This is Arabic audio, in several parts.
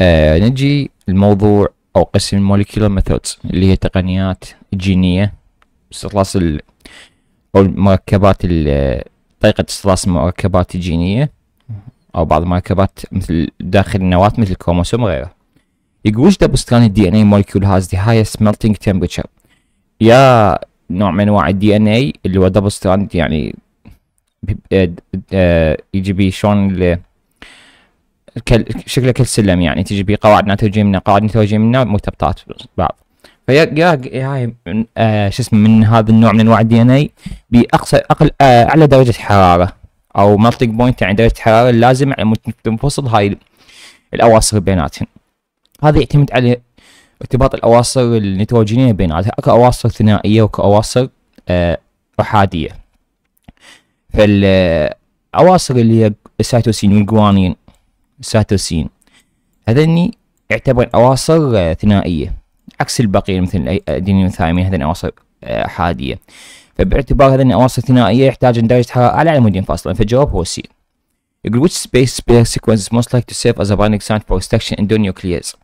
آه نجي الموضوع او قسم المولكيولر ميثودز اللي هي تقنيات جينية استخلاص ال او المركبات طريقة استخلاص المركبات الجينية او بعض المركبات مثل داخل النواة مثل الكروموسوم وغيره يقول وش ستراند الدي ان اي مولكيول هاز ذا هايست ميلتينج تمبرتشر يا نوع من انواع الدي ان اي اللي هو دبل ستراند يعني آه، آه، يجي بي شلون كل سلم يعني تجي بيه قواعد نتوجه منه قواعد نتوجه منه مرتبطات بعض فيا هاي آه شو اسمه من هذا النوع من انواع الدي ان اي باقصى اقل آه اعلى درجه حراره او ملتنج بوينت يعني درجه الحراره اللازمه على تنفصل هاي الاواصر بيناتهم هذا يعتمد على ارتباط الاواصر النيتروجينيه بيناتها اكو اواصر ثنائيه واكو اواصر آه، احاديه فالاواصر آه، اللي هي السيتوسين والجوانين ساتوسين هذني يعتبر أواصر آه، ثنائية عكس البقية مثل الأدينين آه، ثايمين هذن أواصر آه، حادية فباعتبار هذن أواصر ثنائية يحتاج درجة حرارة أعلى على مودين فاصلة فالجواب هو سي يقول which space pair sequence is most likely to serve as a binding site for extraction endonuclease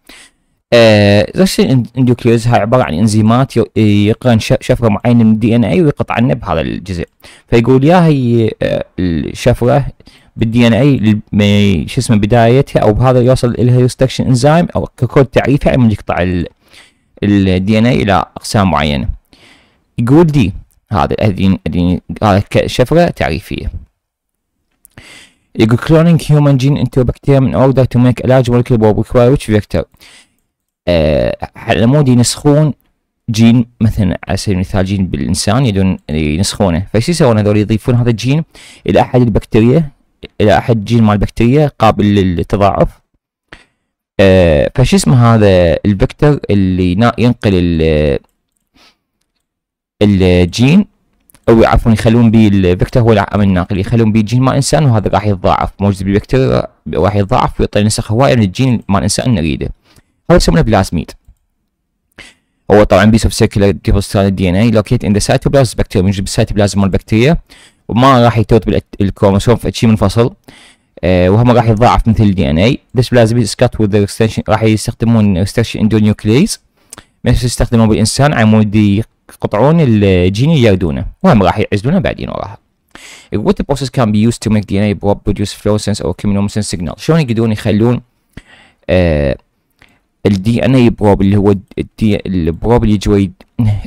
ريستكشن اندوكليز هاي عباره عن انزيمات يقرن شفره معينه من الدي ان اي ويقطع عنه بهذا الجزء فيقول يا هي الشفره بالدي ان اي شو اسمه بدايتها او بهذا يوصل الها يوستكشن انزيم او ككود تعريفي من يقطع الدي ان اي الى اقسام معينه يقول دي هذا الادين هذا كشفره تعريفيه يقول كلونينج هيومن جين انتو بكتيريا من اوردر تو ميك make a large molecule will آه، على مود ينسخون جين مثلا على سبيل المثال جين بالانسان يدون ينسخونه فايش يسوون هذول يضيفون هذا الجين الى احد البكتيريا الى احد جين مال بكتيريا قابل للتضاعف أه فش اسمه هذا الفيكتور اللي ينقل الجين او عفوا يخلون به الفيكتور هو العامل الناقل يخلون به الجين مال انسان وهذا راح يتضاعف موجود بالبكتيريا راح يتضاعف ويعطي نسخ هوايه من الجين مال انسان نريده هذا يسمونه بلازميد هو طبعا بيس اوف سيركلر ديبوزيت دي ان اي لوكيت ان ذا سايتوبلازم بكتيريا موجود بالسايتوبلازم مال البكتيريا وما راح يتوت بالكروموسوم في شيء منفصل آه، وهم راح يتضاعف مثل الدي ان اي بس لازم is وذ اكستنشن راح يستخدمون restriction اندونيوكليز مثل يستخدمون بالانسان على مود يقطعون الجين يردونه وهم راح يعزلونه بعدين وراها what the process can be used to make DNA produce fluorescence or chemiluminescence signal شلون يقدرون يخلون آه، ال الدي ان اي بروب اللي هو الدي البروب اللي يجوي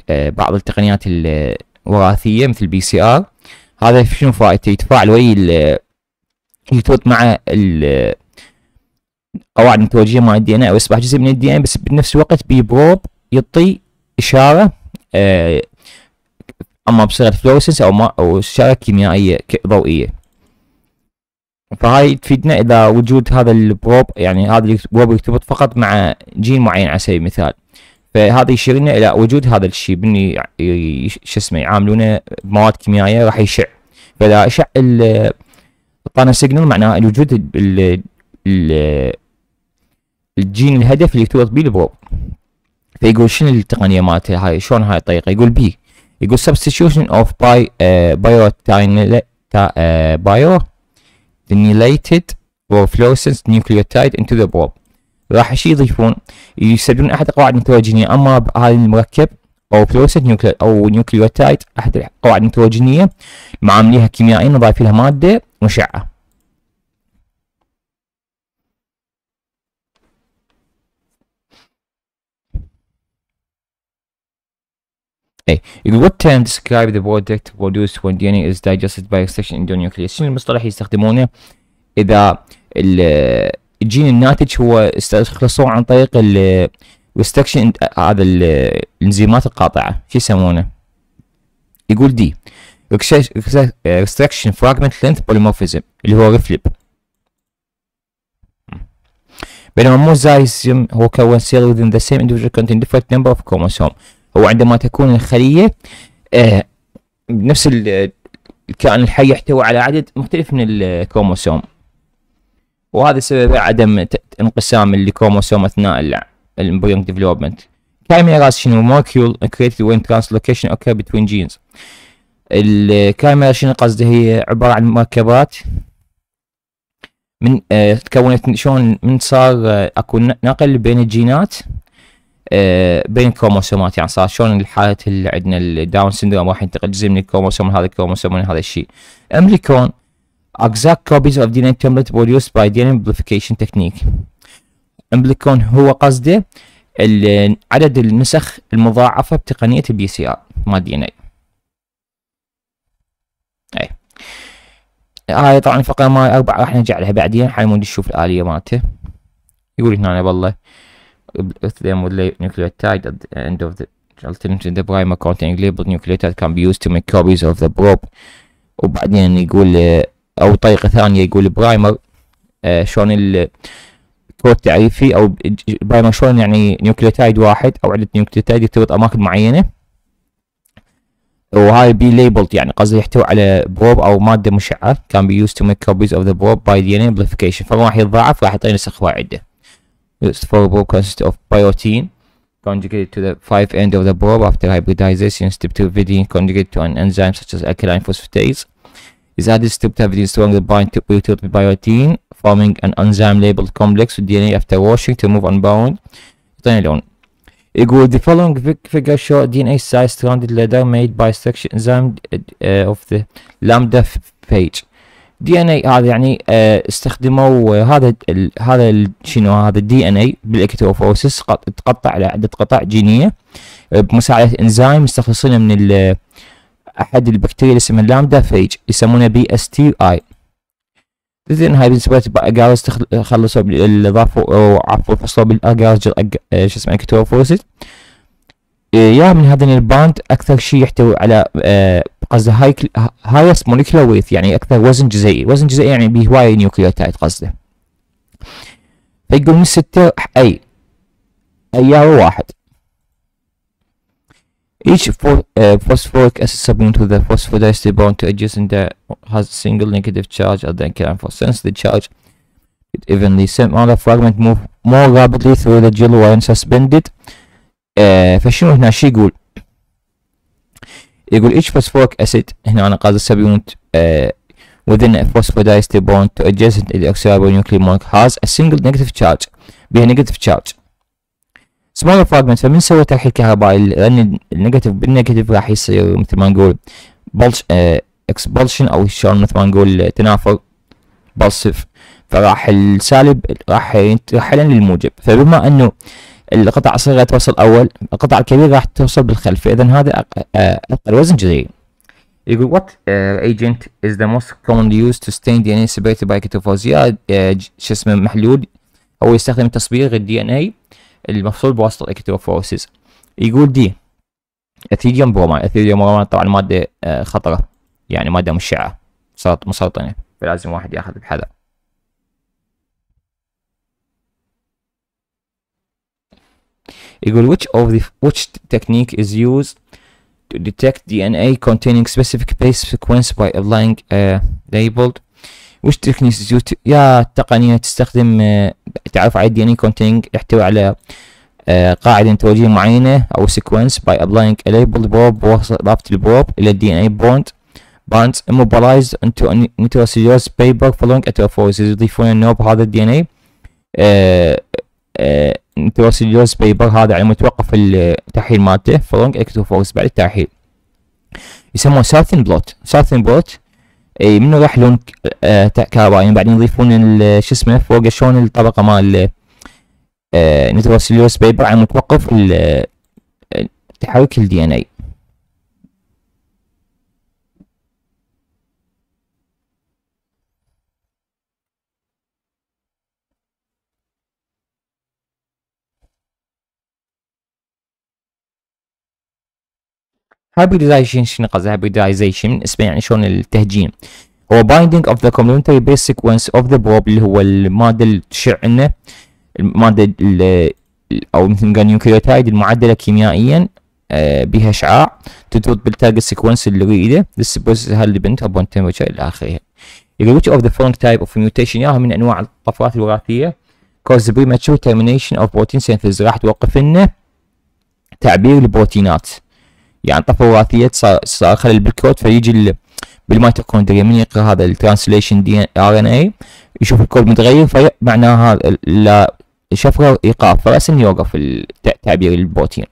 آه، بعض التقنيات الوراثيه مثل بي سي ار هذا شنو فائدته يتفاعل ويا ال مع ال قواعد متوجهة مع الدي ان اي ويصبح جزء من الدي ان بس بنفس الوقت بيبروب يعطي اشاره آه اما بصيغه فلوسنس او ما او اشاره كيميائيه ضوئيه فهاي تفيدنا اذا وجود هذا البروب يعني هذا البروب يرتبط فقط مع جين معين على سبيل المثال فهذا يشيرنا الى وجود هذا الشيء بني شو اسمه يعاملونه بمواد كيميائيه راح يشع فاذا ال طانا سيجنال معناه وجود الجين الهدف اللي ارتبط به البروب فيقول شنو التقنيه مالته هاي شلون هاي الطريقه يقول بي يقول substitution of by uh, آه، biotinylated آه، or fluorescent nucleotide into the probe راح شي يضيفون يستبدلون احد القواعد النيتروجينيه اما بهذا المركب او فلوسيت نيوكلي او نيوكليوتايد احد القواعد النيتروجينيه معامليها كيميائيا ضايفين لها ماده مشعه اي what term describe the product produced when DNA is digested by extraction into nucleus شنو المصطلح يستخدمونه اذا الجين الناتج هو استخلصوه عن طريق ال ريستكشن هذا الانزيمات القاطعه شو يسمونه يقول دي ريستكشن فراجمنت لينث بوليمورفيزم اللي هو ريفليب بينما موزايزم هو كون سيل within the same individual containing different number of chromosome هو عندما تكون الخلية آه بنفس الكائن الحي يحتوي على عدد مختلف من الكروموسوم وهذا سبب عدم انقسام الكروموسوم اثناء الامبريونج ديفلوبمنت كايميراز شنو موكيول كريتد وين ترانسلوكيشن اوكي بتوين جينز الكاميرا شنو قصده هي عبارة عن مركبات من اه تكونت شلون من صار اه اكو نقل بين الجينات اه بين الكروموسومات يعني صار شلون الحالة اللي عندنا الداون سندروم راح ينتقل جزء من الكروموسوم من هذا الكروموسوم من هذا الشيء امريكون Exact copies of DNA template produced by DNA amplification technique. امبليكون هو قصده عدد النسخ المضاعفة بتقنية البي سي ار مال دي ان اي. اي هاي طبعا الفقرة مال اربعة راح نرجع لها بعدين حنمود نشوف الآلية مالته. يقول هنا والله them with nucleotide at the end of the alternative the primer containing labeled nucleotide can be used to make copies of the probe وبعدين يقول او طريقه ثانيه يقول برايمر آه شلون الكود تعريفي او برايمر شلون يعني نيوكليوتايد واحد او عده نيوكليوتايد يرتبط اماكن معينه وهاي بي ليبلد يعني قصدي يحتوي على بروب او ماده مشعه كان بي يوز تو ميك كوبيز اوف ذا بروب باي دي ان امبليفيكيشن فما راح يتضاعف راح يعطينا نسخ واعده used for probe consists of biotin conjugated to the 5 end of the probe after hybridization step 2 vidin conjugated to an enzyme such as alkaline phosphatase is added step to have these strongly bind to biotin forming an enzyme labeled complex with DNA after washing to remove unbound ethanolamine. يقول the following figure show DNA size stranded leather made by structure enzyme uh, of the lambda phage. DNA هذا يعني uh, استخدموا هذا ال هذا ال شنو هذا الدي ان اي بالاكتوفوسس تقطع على عدة قطع جينية بمساعدة انزيم مستخلصينه من ال احد البكتيريا اللي اسمها اللامدا فيج يسمونه بي اس تي اي زين هاي بالنسبه للاجارز خلصوا الاضافه عفوا فصلوا بالاجارز آه، شو اسمه الكتوفوسيس إيه، يا من هذين الباند اكثر شيء يحتوي على آه، قصده هاي هايست موليكولا ويث يعني اكثر وزن جزيئي وزن جزيئي يعني به هوايه نيوكليوتايد قصده فيقول من ستة اي اي واحد Each uh, phosphoric acid subunit to a phosphodiester bond, to adjacent that has a single negative charge at the encounter. Since the charge it evenly, some other fragment move more rapidly through the gel when suspended. آه uh, يقول؟ each phosphoric acid هنا أنا قصدي subunit آه uh, within a bond to adjacent الأكسيربونيوكليمونيك has a single negative charge بها negative charge سمول فراجمنت سوى ترحيل كهربائي لان النيجاتيف بالنيجاتيف راح يصير مثل ما نقول بلش اكسبلشن آه، او شلون مثل ما نقول تنافر بلسف فراح السالب راح ينتقل للموجب فبما انه القطع الصغيرة توصل أول القطع الكبيرة راح توصل بالخلف فإذا هذا آه، أقل وزن جذري يقول what uh, agent is the most commonly used to stain DNA separated by ketophosia uh, آه، شو اسمه محلول أو يستخدم تصبيغ الدي ان اي المفصول بواسطة الاكتروفوروسيس يقول دي اثيريوم بروماين اثيريوم بروماين طبعا مادة آه، خطرة يعني مادة مشعة مسرطنة فلازم واحد ياخذ بحذر يقول which of the which technique is used to detect DNA containing specific base sequence by applying a labeled وش تكنيكس يا التقنية تستخدم آه، تعرف على الدي كونتينج يحتوي على آه، قاعدة انتولوجية معينة او سيكونس باي ابلاينج ليبل بروب وربط البروب الى الدي ان اي بوند باندز immobilized into a nucleoserious paper following heterophores يضيفون النوب هذا الدي ان اي نيوتروسيليوز بيبر هذا على متوقف التحليل مالته فولونج اكتوفورس بعد التحليل يسموه ساثن بلوت ساثن بلوت اي منو راح لون آه يعني بعدين يضيفون شو اسمه فوق شلون الطبقه مال آه، نتروسيلوس بيبر على متوقف آه، تحرك الدي ان اي hybridization شنو قصدي hybridization اسمه يعني شلون التهجين هو binding of the complementary base sequence of the بروب اللي هو الماده اللي تشع لنا الماده او مثل ما قال نيوكليوتايد المعدله كيميائيا آه، بها اشعاع ترتبط بالتاج السيكونس اللي يريده This process has dependent upon temperature الى اخره. يقول which of the following type of mutation ياها من انواع الطفرات الوراثيه cause the premature termination of protein synthesis راح توقف لنا تعبير البروتينات. يعني طفوا وراثيه صار صار خلل بالكود فيجي بالميتوكوندريا من يقرا هذا الترانسليشن دي ار ان اي يشوف الكود متغير فمعناها لا شفره ايقاف فرسم يوقف تعبير البروتين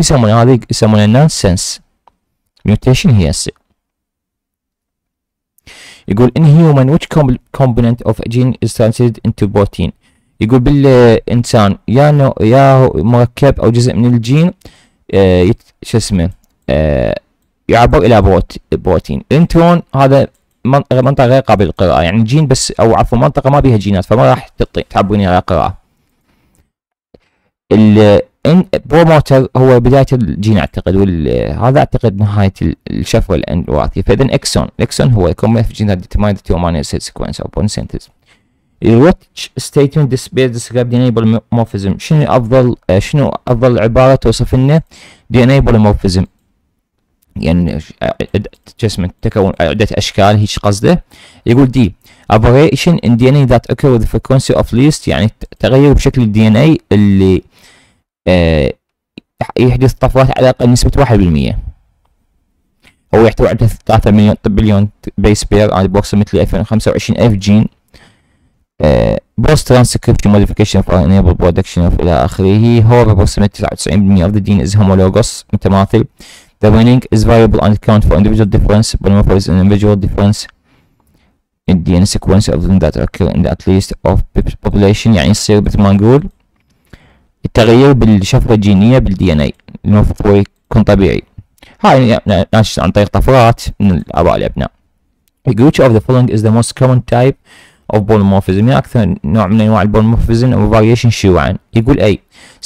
يسمونه هذا يسمونها نونسنس ميوتيشن هي السي يقول ان هيومن which component of gene is translated into protein يقول بالإنسان يا نو يا مركب أو جزء من الجين آه، شو اسمه آه، يعبر الى بروت بروتين الانترون هذا منطقه غير قابله للقراءه يعني جين بس او عفوا منطقه ما بيها جينات فما راح تعبرني على القراءه البروموتر هو بدايه الجين اعتقد وهذا اعتقد نهايه الشفره الوراثيه فاذا اكسون اكسون هو كومبلكس جينات ديترمايند تو سيكونس او بون سينتز الواتش ستيتمنت displays ديسكرايب the enable morphism شنو افضل آه، شنو افضل عباره توصف لنا the enable morphism يعني جسم آه، تكون آه، عدة أشكال هيك قصده يقول دي ابريشن ان دي ان اي ذات occur وذ فريكونسي اوف ليست يعني تغير بشكل الدي ان اي اللي آه يحدث طفرات على الأقل نسبة 1% هو يحتوي على 3 مليون بليون بيس بير على approximately 2025 ألف جين بوست ترانسكريبشن موديفيكيشن فور انيبل برودكشن اوف الى اخره هو بروكسيمتلي 99% of the gene is homologous متماثل The winning is variable and account for individual difference polymorphism and individual difference in DNA sequence of them that occur in at least of population يعني يصير مثل ما نقول التغيير بالشفرة الجينية بالدي ان اي المفروض هو يكون طبيعي هاي ناتج عن طريق طفرات من الآباء الأبناء Which of the following is the most common type of polymorphism يعني أكثر نوع من أنواع البولمورفيزم أو فاريشن شيوعا يقول أي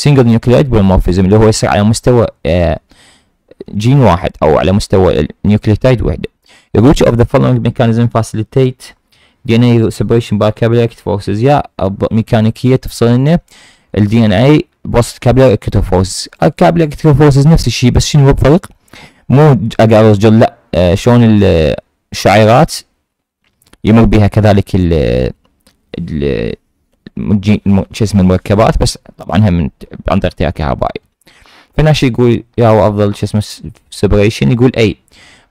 single nucleate polymorphism اللي هو يصير على مستوى جين آه، واحد أو على مستوى النيوكليوتايد وحدة ذا فولوينج ميكانيزم فاسيليتيت دي ان اي سيبريشن باي capillary فورسز يا ميكانيكية تفصل لنا ان اي بوست كابلر فورسز الكابلر فورسز نفس الشيء بس شنو هو الفرق مو جل لا آه، شلون الشعيرات يمر بها كذلك ال شو اسمه المركبات بس طبعا هم من عن طريق تيار كهربائي فهنا شو يقول يا هو افضل شو اسمه سيبريشن يقول اي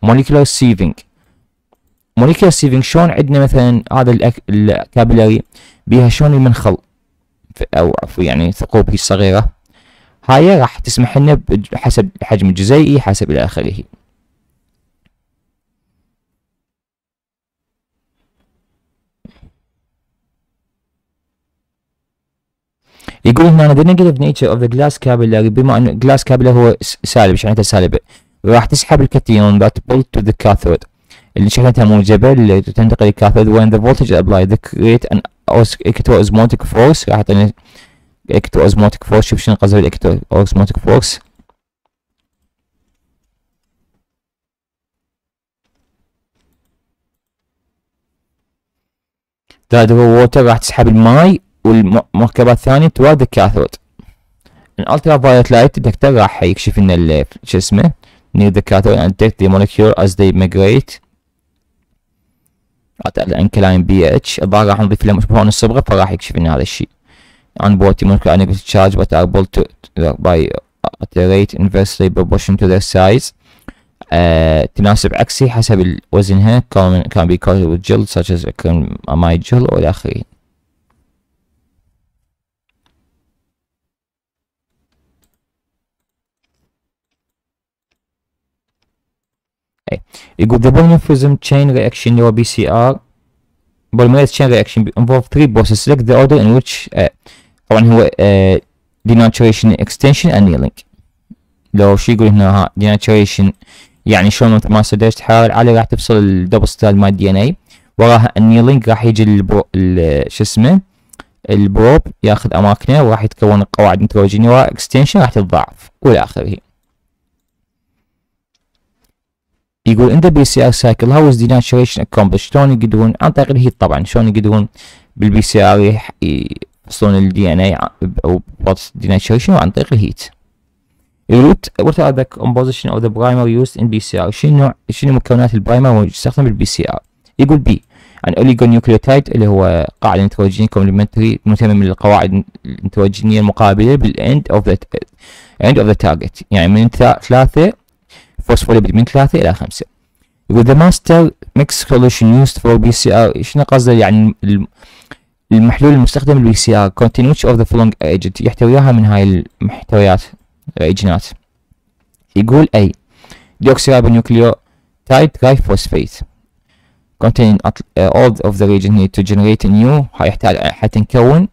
موليكولار سيفنج موليكولار سيفنج شلون عندنا مثلا هذا الكابلري بيها شلون المنخل او عفوا يعني ثقوب هي الصغيره هاي راح تسمح لنا حسب الحجم الجزيئي حسب الى اخره يقول هنا the negative nature of the glass capillary بما انه glass capillary هو سالب شحنته سالبه راح تسحب الكتيون that bolt to the cathode اللي شحنتها موجبه اللي تنتقل للكاثود when the voltage applied they create an electroosmotic force راح يعطيني electroosmotic force شوف شنو قصدي electroosmotic force that هو water راح تسحب الماي والمركبات الثانيه تواردك كاثود الالترا فايولت لايت ديتكتر راح يكشف لنا شو اسمه near the cathode and detect the molecule as they migrate at the incline اتش الظاهر راح نضيف له مشبهون الصبغه فراح يكشف لنا هذا الشيء عن molecule and negative charge but are able to by at the rate inversely proportion to their size آه تناسب عكسي حسب وزنها can be caused with gel such as amide gel والى اخره اي يقول the polymorphism chain reaction اللي هو بي سي ار polymerase chain reaction involve three processes select the order in which طبعا e, هو e, denaturation extension annealing لو شو يقول هنا ها denaturation يعني شلون مثل ما درجة الحرارة العالية راح تفصل الدبل ستايل مال دي ان اي وراها انيلينج راح يجي البرو شو اسمه البروب ياخذ اماكنه وراح يتكون القواعد النيتروجينية وراها اكستنشن راح تتضاعف والى اخره يقول ان ذا بي سي ار سايكل هاو از دينايد اكومبلش شلون يقدرون عن طريق الهيت طبعا شلون يقدرون بالبي سي ار يحصلون الدي ان اي او بروسس دينايتشريشن عن طريق الهيت يقول وات ار ذا كومبوزيشن او ذا برايمر يوزد ان بي سي ار إيه شنو شنو مكونات البرايمر ويستخدم بالبي سي ار يقول بي عن اوليجونيوكليوتايد اللي هو قاعدة النيتروجين كومبلمنتري متمم القواعد النيتروجينيه المقابله بالاند اوف ذا اند اوف ذا تارجت يعني من ثلاثه فوسفوليبيد من ثلاثة الى خمسة. يقول ذا ماستر ميكس سوليوشن يوست فور بي سي ار شنو قصده يعني المحلول المستخدم للبي سي ار كونتينوتش اوف ذا فلونج ايجنت يحتويها من هاي المحتويات الايجنات يقول اي ديوكسي ديوكسيرابونيوكليو تايد تراي فوسفيت containing all of the region need to generate a new حيحتاج حتنكون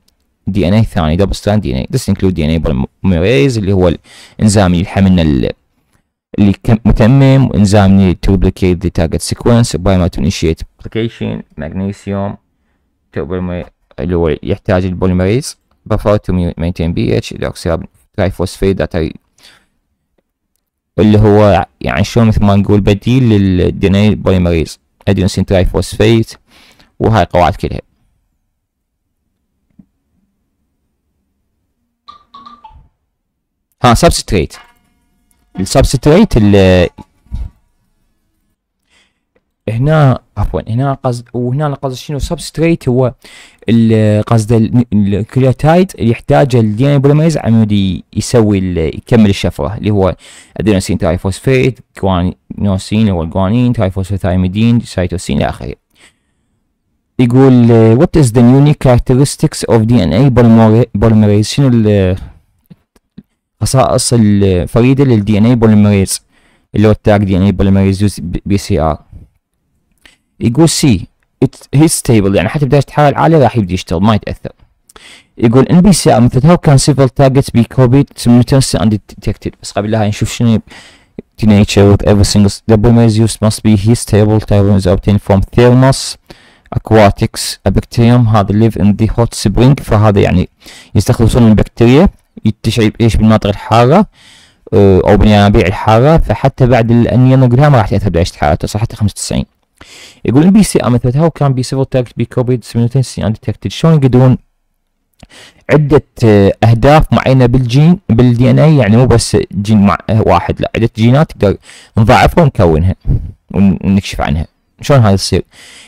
دي ان اي ثاني دبل ستراند دي ان اي ذس انكلود دي ان اي polymerase اللي هو الانزيم اللي يحملنا اللي متمم وانزيم need ذا replicate the target sequence by to initiate replication magnesium اللي هو يحتاج البوليمريز buffer to maintain pH الأكسجين ترايفوسفيد اللي هو يعني شلون مثل ما نقول بديل للدينيل بوليمريز ادينوسين ترايفوسفيت وهاي القواعد كلها ها سبستريت السبستريت ال هنا عفوا هنا قصد وهنا قصد شنو سبستريت هو قصد الكرياتايد اللي يحتاجه الدي ان بوليميز عمود يسوي يكمل الشفره اللي هو ادينوسين ترايفوسفيت جوانوسين او الجوانين ترايفوسفيتايميدين سيتوسين الى اخره يقول وات از ذا يونيك كاركترستكس اوف دي ان اي بوليميريز شنو خصائص الفريدة للدي DNA اي بوليمريز اللي هو التاج DNA ان يوز بي سي ار يقول سي هي ستيبل يعني حتى بدرجة حرارة عالية راح يبدي يشتغل ما يتأثر يقول ان بي سي ار مثل هاو كان سيفل تاجتس بي كوبيد سيمتنسي اند ديتكتد بس قبلها نشوف شنو دي نيتشر وذ ايفر single ذا polymers يوز must بي هي ستيبل tyrone is obtained from thermos aquatics a bacterium هذا live in the hot spring فهذا يعني يستخلصون البكتيريا يتشعي بايش بالمناطق الحاره او بينابيع الحاره فحتى بعد ما راح تاثر بدرجه صح حتى 95 يقول البي سي ام اثبتها وكان بي سيفل تاكت بي كوبيد 98 ديتكتد شلون يقدرون عدة آه، أهداف معينة بالجين بالدي ان اي يعني مو بس جين واحد لا عدة جينات نقدر نضاعفها ونكونها ونكشف عنها شلون هذا يصير؟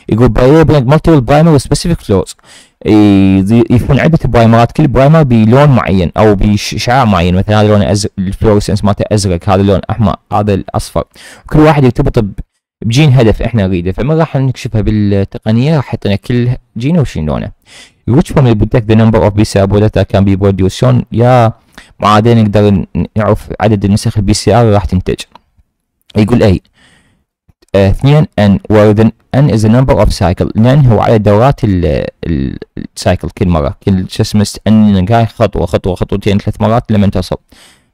يقول برايمر مالتيبل برايمر وسبيسيفيك فلوز يكون عده برايمرات كل برايمر بلون معين او بشعاع معين مثلا هذا لونه ازرق الفلورسنس مالته ازرق هذا لون احمر هذا الاصفر كل واحد يرتبط بجين هدف احنا نريده فما راح نكشفها بالتقنيه راح يعطينا كل جين وشين لونه which will predict the number of بي سي ار that can be produced شلون يا معادله نقدر نعرف عدد النسخ البي سي ار راح تنتج يقول اي 2 آه، n where n is the number of cycle لان هو على دورات السايكل كل مره كل شو اسمه ان جاي خطوه خطوه خطوتين ثلاث مرات لما تصل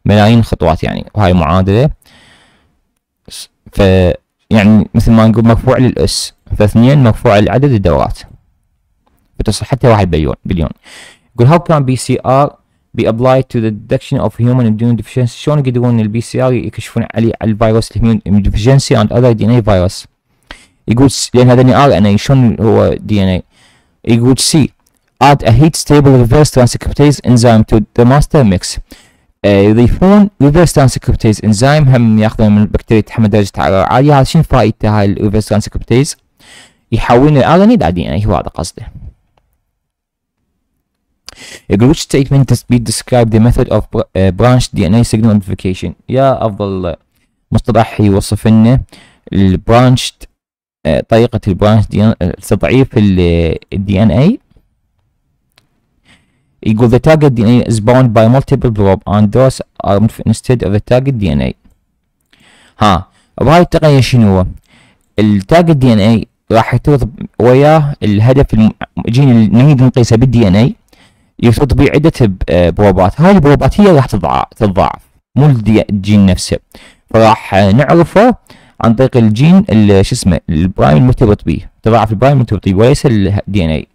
ملايين خطوات يعني وهاي معادله ف يعني مثل ما نقول مرفوع للاس فاثنين مرفوع لعدد الدورات بتصل حتى واحد بليون بليون يقول بي سي ار بي ابلايد تو ذا ديتكشن اوف هيومن اميون ديفيشنسي شلون يقدرون البي سي ار يكشفون عليه على الفيروس الهيومن ديفشنسي اند اذر دي ان اي فيروس يقول لان هذا ار ان اي شلون هو دي ان اي يقول سي add a heat stable reverse transcriptase enzyme to the master mix يضيفون إيه، reverse transcriptase enzyme هم ياخذون من البكتيريا تحمل درجة حرارة عالية هذا شنو فائدته هاي الريفرس ترانسكريبتيز يحولون الار ان اي الى دي ان اي هو هذا قصده A glitch statement has been described the method of branch DNA signal amplification يا أفضل مصطلح يوصف لنا البرانش طريقة البرانش تضعيف الدي ان اي يقول the target DNA is bound by multiple probe and those are instead of the target DNA ها بهاي التقنية شنو التارجت دي ان اي راح يرتبط وياه الهدف الجين النميذج المقيسه بالدي ان اي يرتبط بعدة آه، بوابات هاي البوابات هي راح تتضاعف مو الجين نفسه فراح آه، نعرفه عن طريق الجين شو اسمه البرايم المرتبط به تضاعف البرايم المرتبط به وليس الدي ان اي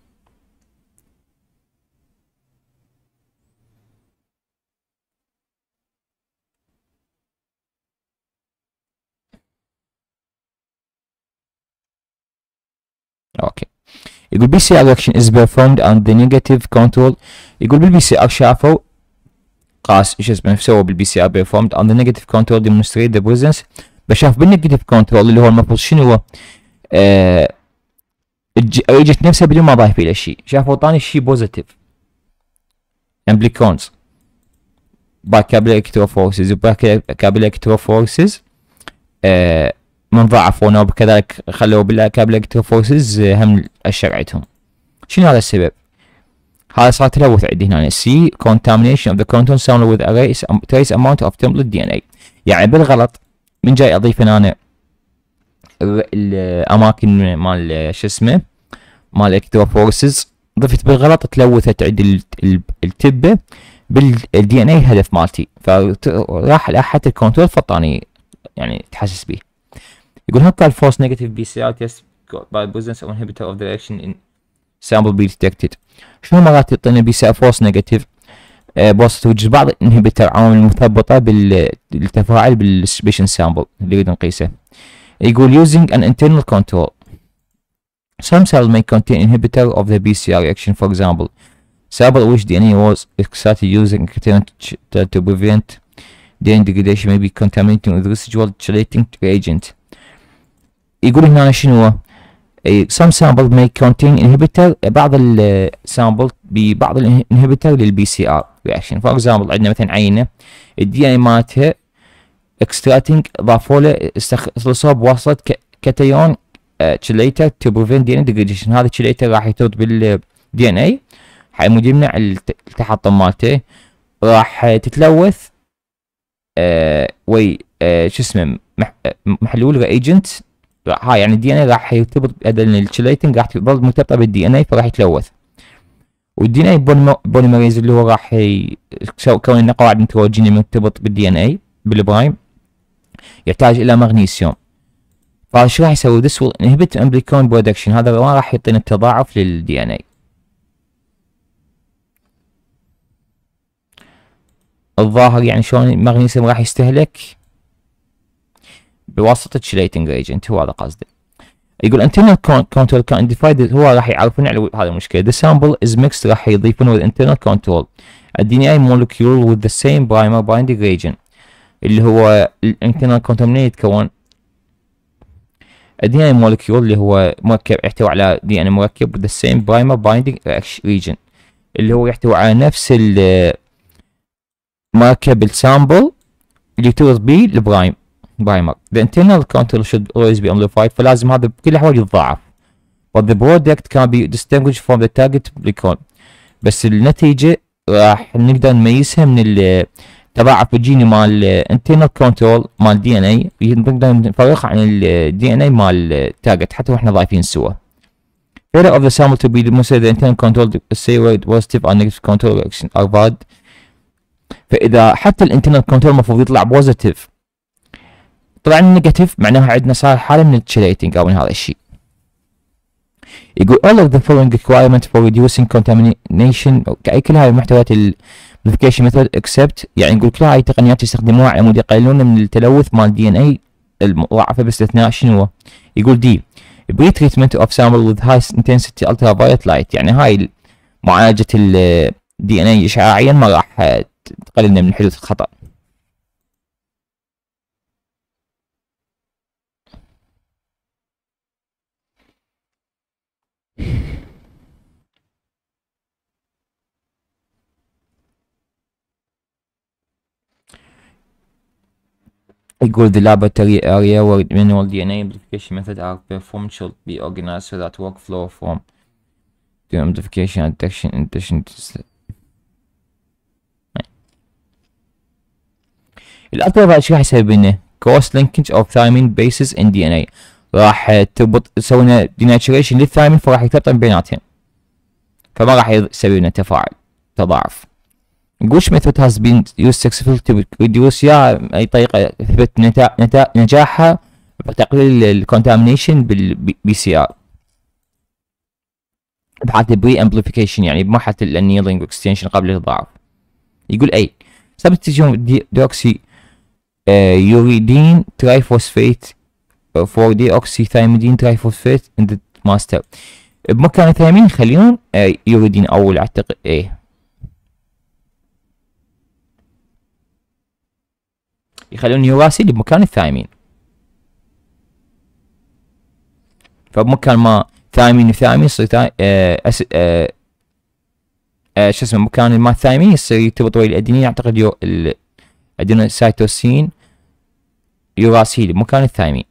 اوكي يقول بي سي action is performed on the negative control يقول بالبي سي ار شافوا قاس ايش اسمه سووا بالبي سي ار performed on the negative control demonstrate the presence بشاف بالنيجاتيف كنترول اللي هو المفروض شنو هو آه اجت نفسها بدون ما ضايف الى شيء شافوا اعطاني شيء بوزيتيف امبليكونز باكابل الكترو فورسز باكابل الكترو فورسز آه من ضعفوا وكذلك كذلك خلوا بالأكاب فورسز آه، هم شرعتهم شنو هذا السبب؟ هذا صار تلوث عندي هنا سي يعني contamination of the content sample with a trace amount of template DNA يعني بالغلط من جاي اضيف هنا الاماكن مال آه، شو اسمه مال الكتروفورسز ضفت بالغلط تلوثت عند التبه بالدي ان اي هدف مالتي فراح لاحد الكونترول فطاني يعني تحسس بيه يقول هل طلع false negative PCR test by presence of inhibitor of direction in sample be detected شنو مرات يعطينا بي سي false negative بواسطة وجود بعض الانهبيتر عوامل مثبطة بالتفاعل بالسبيشن سامبل اللي نريد نقيسه يقول using an internal control Some cells may contain inhibitor of the BCR reaction for example sample which DNA was extracted using to prevent DNA degradation may be contaminated with residual chelating agent يقول هنا شنو إيه، some sample may contain inhibitor بعض السامبل ببعض الانهبيتر للبي سي ار رياكشن فور اكزامبل عندنا مثلا عينه الدي ان اي مالتها اكستراتنج ضافوا له استخلصوها بواسطه كاتيون تشليتر تو بريفنت دي ان اي ديجريديشن هذا التشليتر راح يرتبط بالدي ان اي حيمود يمنع التحطم مالته راح تتلوث وي آه شو اسمه محلول ريجنت ها يعني الدي ان اي راح يرتبط بدل الشيليتنج راح تظل مرتبطه بالدي ان اي فراح يتلوث والدي ان اي بوليمريز اللي هو راح كون انه قواعد نيتروجيني مرتبط بالدي ان اي بالبرايم يحتاج الى مغنيسيوم فايش راح يسوي ذس will inhibit امبليكون برودكشن هذا ما راح يعطينا التضاعف للدي ان اي الظاهر يعني شلون المغنيسيوم راح يستهلك بواسطه شليتنج ايجنت هو هذا قصدي يقول انترنال control كان ديفايد هو راح يعرفون على يعني هذه المشكله ذا سامبل از ميكس راح يضيفون انترنال internal الدي ان اي مولكيول وذ ذا سيم برايمر بايندنج ايجنت اللي هو الانترنال كونترول من يتكون الدي ان اي مولكيول اللي هو مركب يحتوي على دي ان مركب وذ ذا سيم برايمر بايندنج ريجن اللي هو يحتوي على نفس ال مركب السامبل اللي يرتبط به البرايم برايمر The internal counter should always be amplified فلازم هذا بكل الاحوال يتضاعف But the product can be distinguished from the target recon بس النتيجة راح نقدر نميزها من التضاعف الجيني مال internal control مال دي ان اي نقدر نفرقها عن الدي ان اي مال التارجت حتى واحنا ضايفين سوا Failure of the sample to be demonstrated the internal control steroid positive and negative control reaction are bad فإذا حتى الانترنال كنترول المفروض يطلع بوزيتيف طبعا النيجاتيف معناها عندنا صار حاله من التشيليتنج او من هذا الشيء يقول all of the following requirement for reducing contamination أي كل هاي محتويات الفيكيشن ميثود اكسبت يعني نقول كل هاي التقنيات يستخدموها على مود يقللون من التلوث مال دي ان اي المضاعفه باستثناء شنو يقول دي بري تريتمنت اوف سامبل with high الترا فايت light يعني هاي معالجه الدي ان اي اشعاعيا ما راح تقللنا من حدوث الخطا يقول the laboratory area where manual DNA amplification method are performed should be organized so that workflow from the amplification and detection in addition to الأطباء بعد شو راح يسوي لنا cross linkage of thymine bases in DNA راح تربط سوينا denaturation للثايمين فراح يتبطن بيناتهم فما راح يسوي لنا تفاعل تضاعف which method has been used successfully to reduce يا أي طريقة ثبت نجاحها بتقليل الكونتامينيشن بالبي سي ار بحالة بري امبليفيكيشن يعني بمرحلة الانيلينج اكستنشن قبل الضعف يقول أي سبستيشن ديوكسي يوريدين ترايفوسفيت فور ديوكسي ثايمدين ترايفوسفيت اند ماستر بمكان الثايمين خليهم يوريدين أول أعتقد إيه يخلون نيوجاسي بمكان الثايمين فبمكان ما ثايمين وثايمين يصير ثايمين آه، آه، آه، شو اسمه مكان ما الثايمين يصير يرتبط ويا الادينين اعتقد يو... الادينوسايتوسين يوراسيلي بمكان الثايمين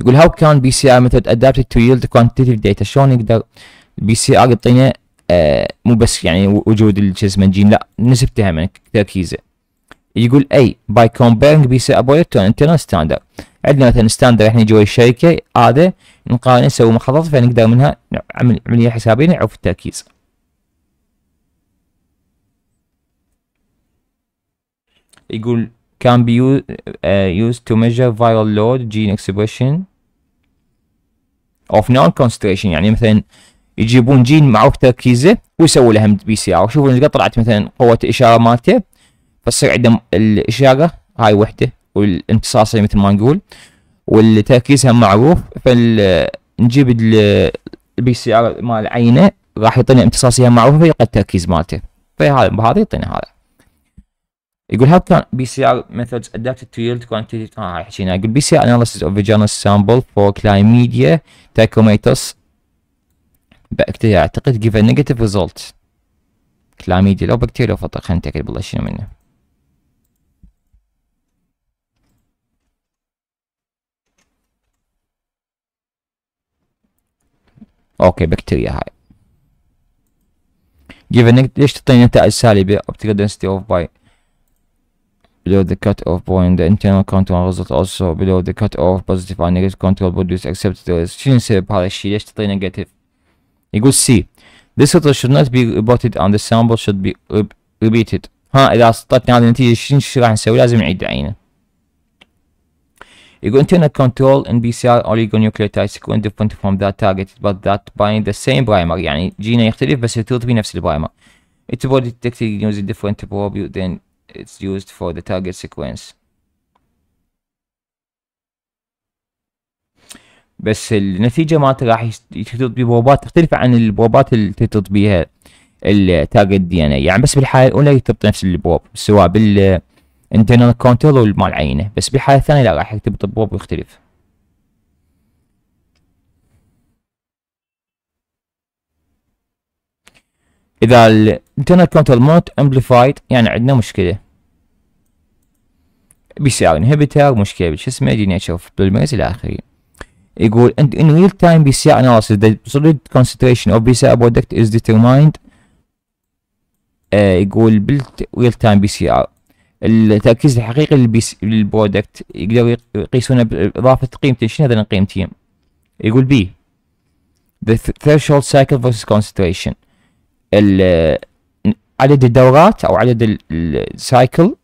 يقول how can BCR method adapted to yield quantitative data شلون يقدر البي سي ار يعطينا آه، مو بس يعني وجود الجين لا نسبتها من تركيزه يقول اي باي كومبيرنج سي ابويت تو انترنال ستاندر عندنا مثلا ستاندر احنا جوا الشركه هذا نقارن نسوي مخطط فنقدر منها نعمل عمليه حسابيه نعرف التركيز يقول can be used, uh, آه، used to measure viral load gene expression of non concentration يعني مثلا يجيبون جين معروف تركيزه ويسووا له بي سي ار شوفوا قد طلعت مثلا قوه الاشاره مالته فتصير عندهم الاشاره هاي وحده والامتصاصي مثل ما نقول والتركيز هم معروف فنجيب البي سي ار مال العينه راح يعطينا امتصاصي هم معروف قد التركيز مالته فهذا بهذا يعطينا هذا يقول هاو كان بي سي ار ميثودز ادابتد تو يلد كوانتيتي اه حكينا يقول بي سي ار اناليسيس اوف فيجينال سامبل فور كلايميديا تاكوميتوس بكتيريا اعتقد give a negative result كلاميديا لو بكتيريا فطر خلينا نتأكد بالله شنو منه اوكي بكتيريا هاي give a negative ليش تعطيني نتائج سالبة optical density of by below the cut-off point the internal control result also below the cut-off positive and negative control produce accepted شنو سبب هذا الشيء ليش تعطينا negative You يقول see. This letter should not be repeated and the sample should be repeated ها إذا أعطتني هذه النتيجة شو راح نسوي لازم نعيد You go internal control NBCR oligonucleotide sequence different from that targeted but that bind the same primer يعني جينا يختلف بس يرتبط بنفس البرايمر It's will detect using different probe than it's used for the target sequence بس النتيجه مالته راح يرتبط ببوابات تختلف عن البوابات اللي ترتبط بها التارجت دي ان اي يعني بس بالحاله الاولى يرتبط نفس البواب سواء بال internal control مال عينه بس بالحاله الثانيه لا راح يرتبط بواب يختلف اذا الانترنال control موت امبليفايد يعني عندنا مشكله بي سي ار انهبيتر مشكله بالشو اسمه دي نيتشر اوف الى اخره يقول and in real time PCI analysis the solid concentration of PCI product is determined uh, يقول built real time PCI التركيز الحقيقي للبرودكت يقدروا يقيسونه بإضافة قيمتين شنو هذين القيمتين يقول بي the threshold cycle versus concentration عدد الدورات أو عدد السايكل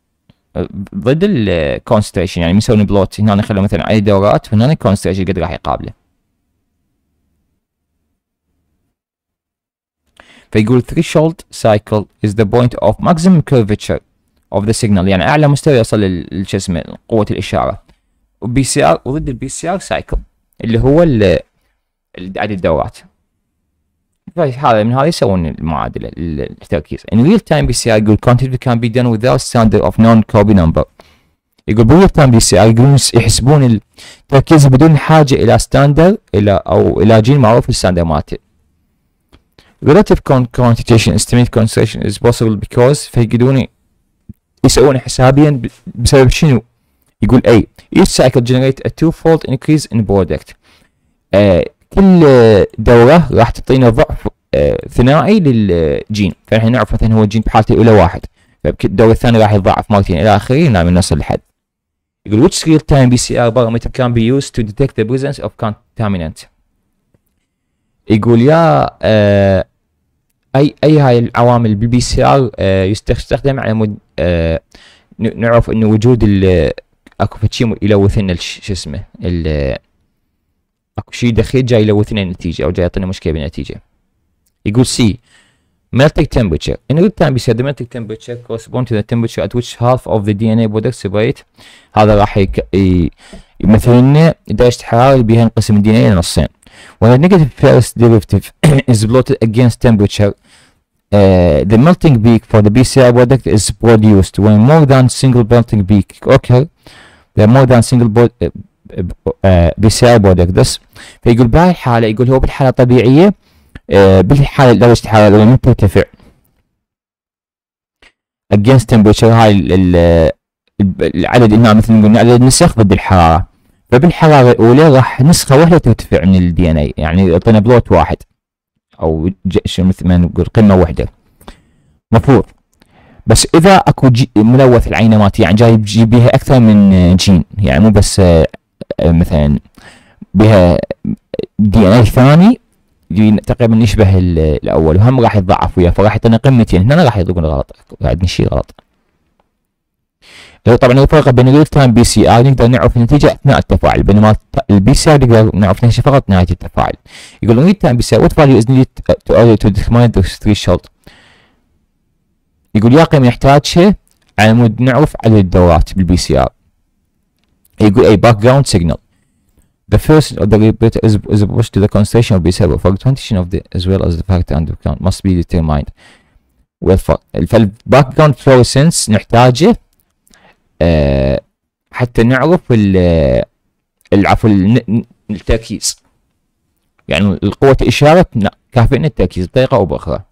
ضد الكونستريشن يعني مسوي بلوت هنا خلوا مثلا عدد دورات وهنا الكونستريشن قد راح يقابله فيقول threshold cycle is the point of maximum curvature of the signal يعني اعلى مستوى يصل للجسم اسمه قوه الاشاره وبي سي ار وضد البي سي ار سايكل اللي هو عدد الدورات فهذا من هذا يسوون المعادله التركيز in real time BCI يقول content can be done without standard of non copy number يقول بالريل تايم BCI يقولون يحسبون التركيز بدون حاجه الى ستاندر الى او الى جين معروف الستاندر مالته relative con quantitation estimate concentration is possible because فيقدرون يسوون حسابيا بسبب شنو؟ يقول اي each cycle generate a two fold increase in product uh, كل دوره راح تعطينا ضعف آه، ثنائي للجين فنحن نعرف مثلا هو الجين بحالته الاولى واحد فالدور الثاني راح يتضاعف مرتين الى اخره نعم نصل لحد يقول which real time PCR barometer can be used to detect the presence of contaminant يقول يا آه، اي اي هاي العوامل بالبي سي ار آه، يستخدم على مود نعرف انه وجود اكو شيء يلوث لنا شو اسمه اكو شيء دخيل جاي له اثنين نتيجه او جاي يعطينا مشكله بالنتيجه يقول سي تمبرتشر melting temperature in real time تمبرتشر كورسبوند تو ذا تمبرتشر ات ويتش هاف اوف ذا دي ان اي products separate هذا راح يك... ي... يمثل لنا درجة الحرارة اللي بيها انقسم الدي ان اي لنصين وذا نيجاتيف فيرست ديريفتيف از بلوتد اجينست تمبرتشر uh, the melting peak for the BCI product is produced when more than single melting peak occur the more than single آه، بسبب دكدس فيقول بهاي الحالة يقول هو بالحالة الطبيعية آه، بالحالة درجة الحرارة الأولى من ترتفع against temperature هاي العدد انه مثل قلنا عدد النسخ ضد الحرارة فبالحرارة الأولى راح نسخة واحدة ترتفع من الدي ان اي يعني يعطينا بلوت واحد أو شو مثل ما نقول قمة واحدة مفروض بس اذا اكو ملوث العينه مالتي يعني جايب بيها اكثر من آه، جين يعني مو بس مثلا بها دي ان اي ثاني تقريبا يشبه الاول وهم راح يتضاعف وياه فراح يعطينا قمتين هنا راح يطلقون غلط قاعد نشيل غلط طبعا الفرق بين الريل تايم بي سي ار نقدر نعرف النتيجه اثناء التفاعل بينما البي سي ار نقدر نعرف النتيجه فقط نهايه التفاعل يقولون الريل تايم بي سي ار وات فاليو از نيدد تو اوريد تو ديترماين ذا ثريشولد يقول يا قيمه نحتاجها على مود نعرف عدد الدورات بالبي سي ار يقول اي باك جراوند signal. The first of the repeater is, is pushed to the concentration of B7 for quantitation of the as well as the factor underground must be determined. Well, فالباك جراوند fluorescence نحتاجه آه حتى نعرف ال العفو التركيز يعني قوة الإشارة كافئنا التركيز بطريقة أو بأخرى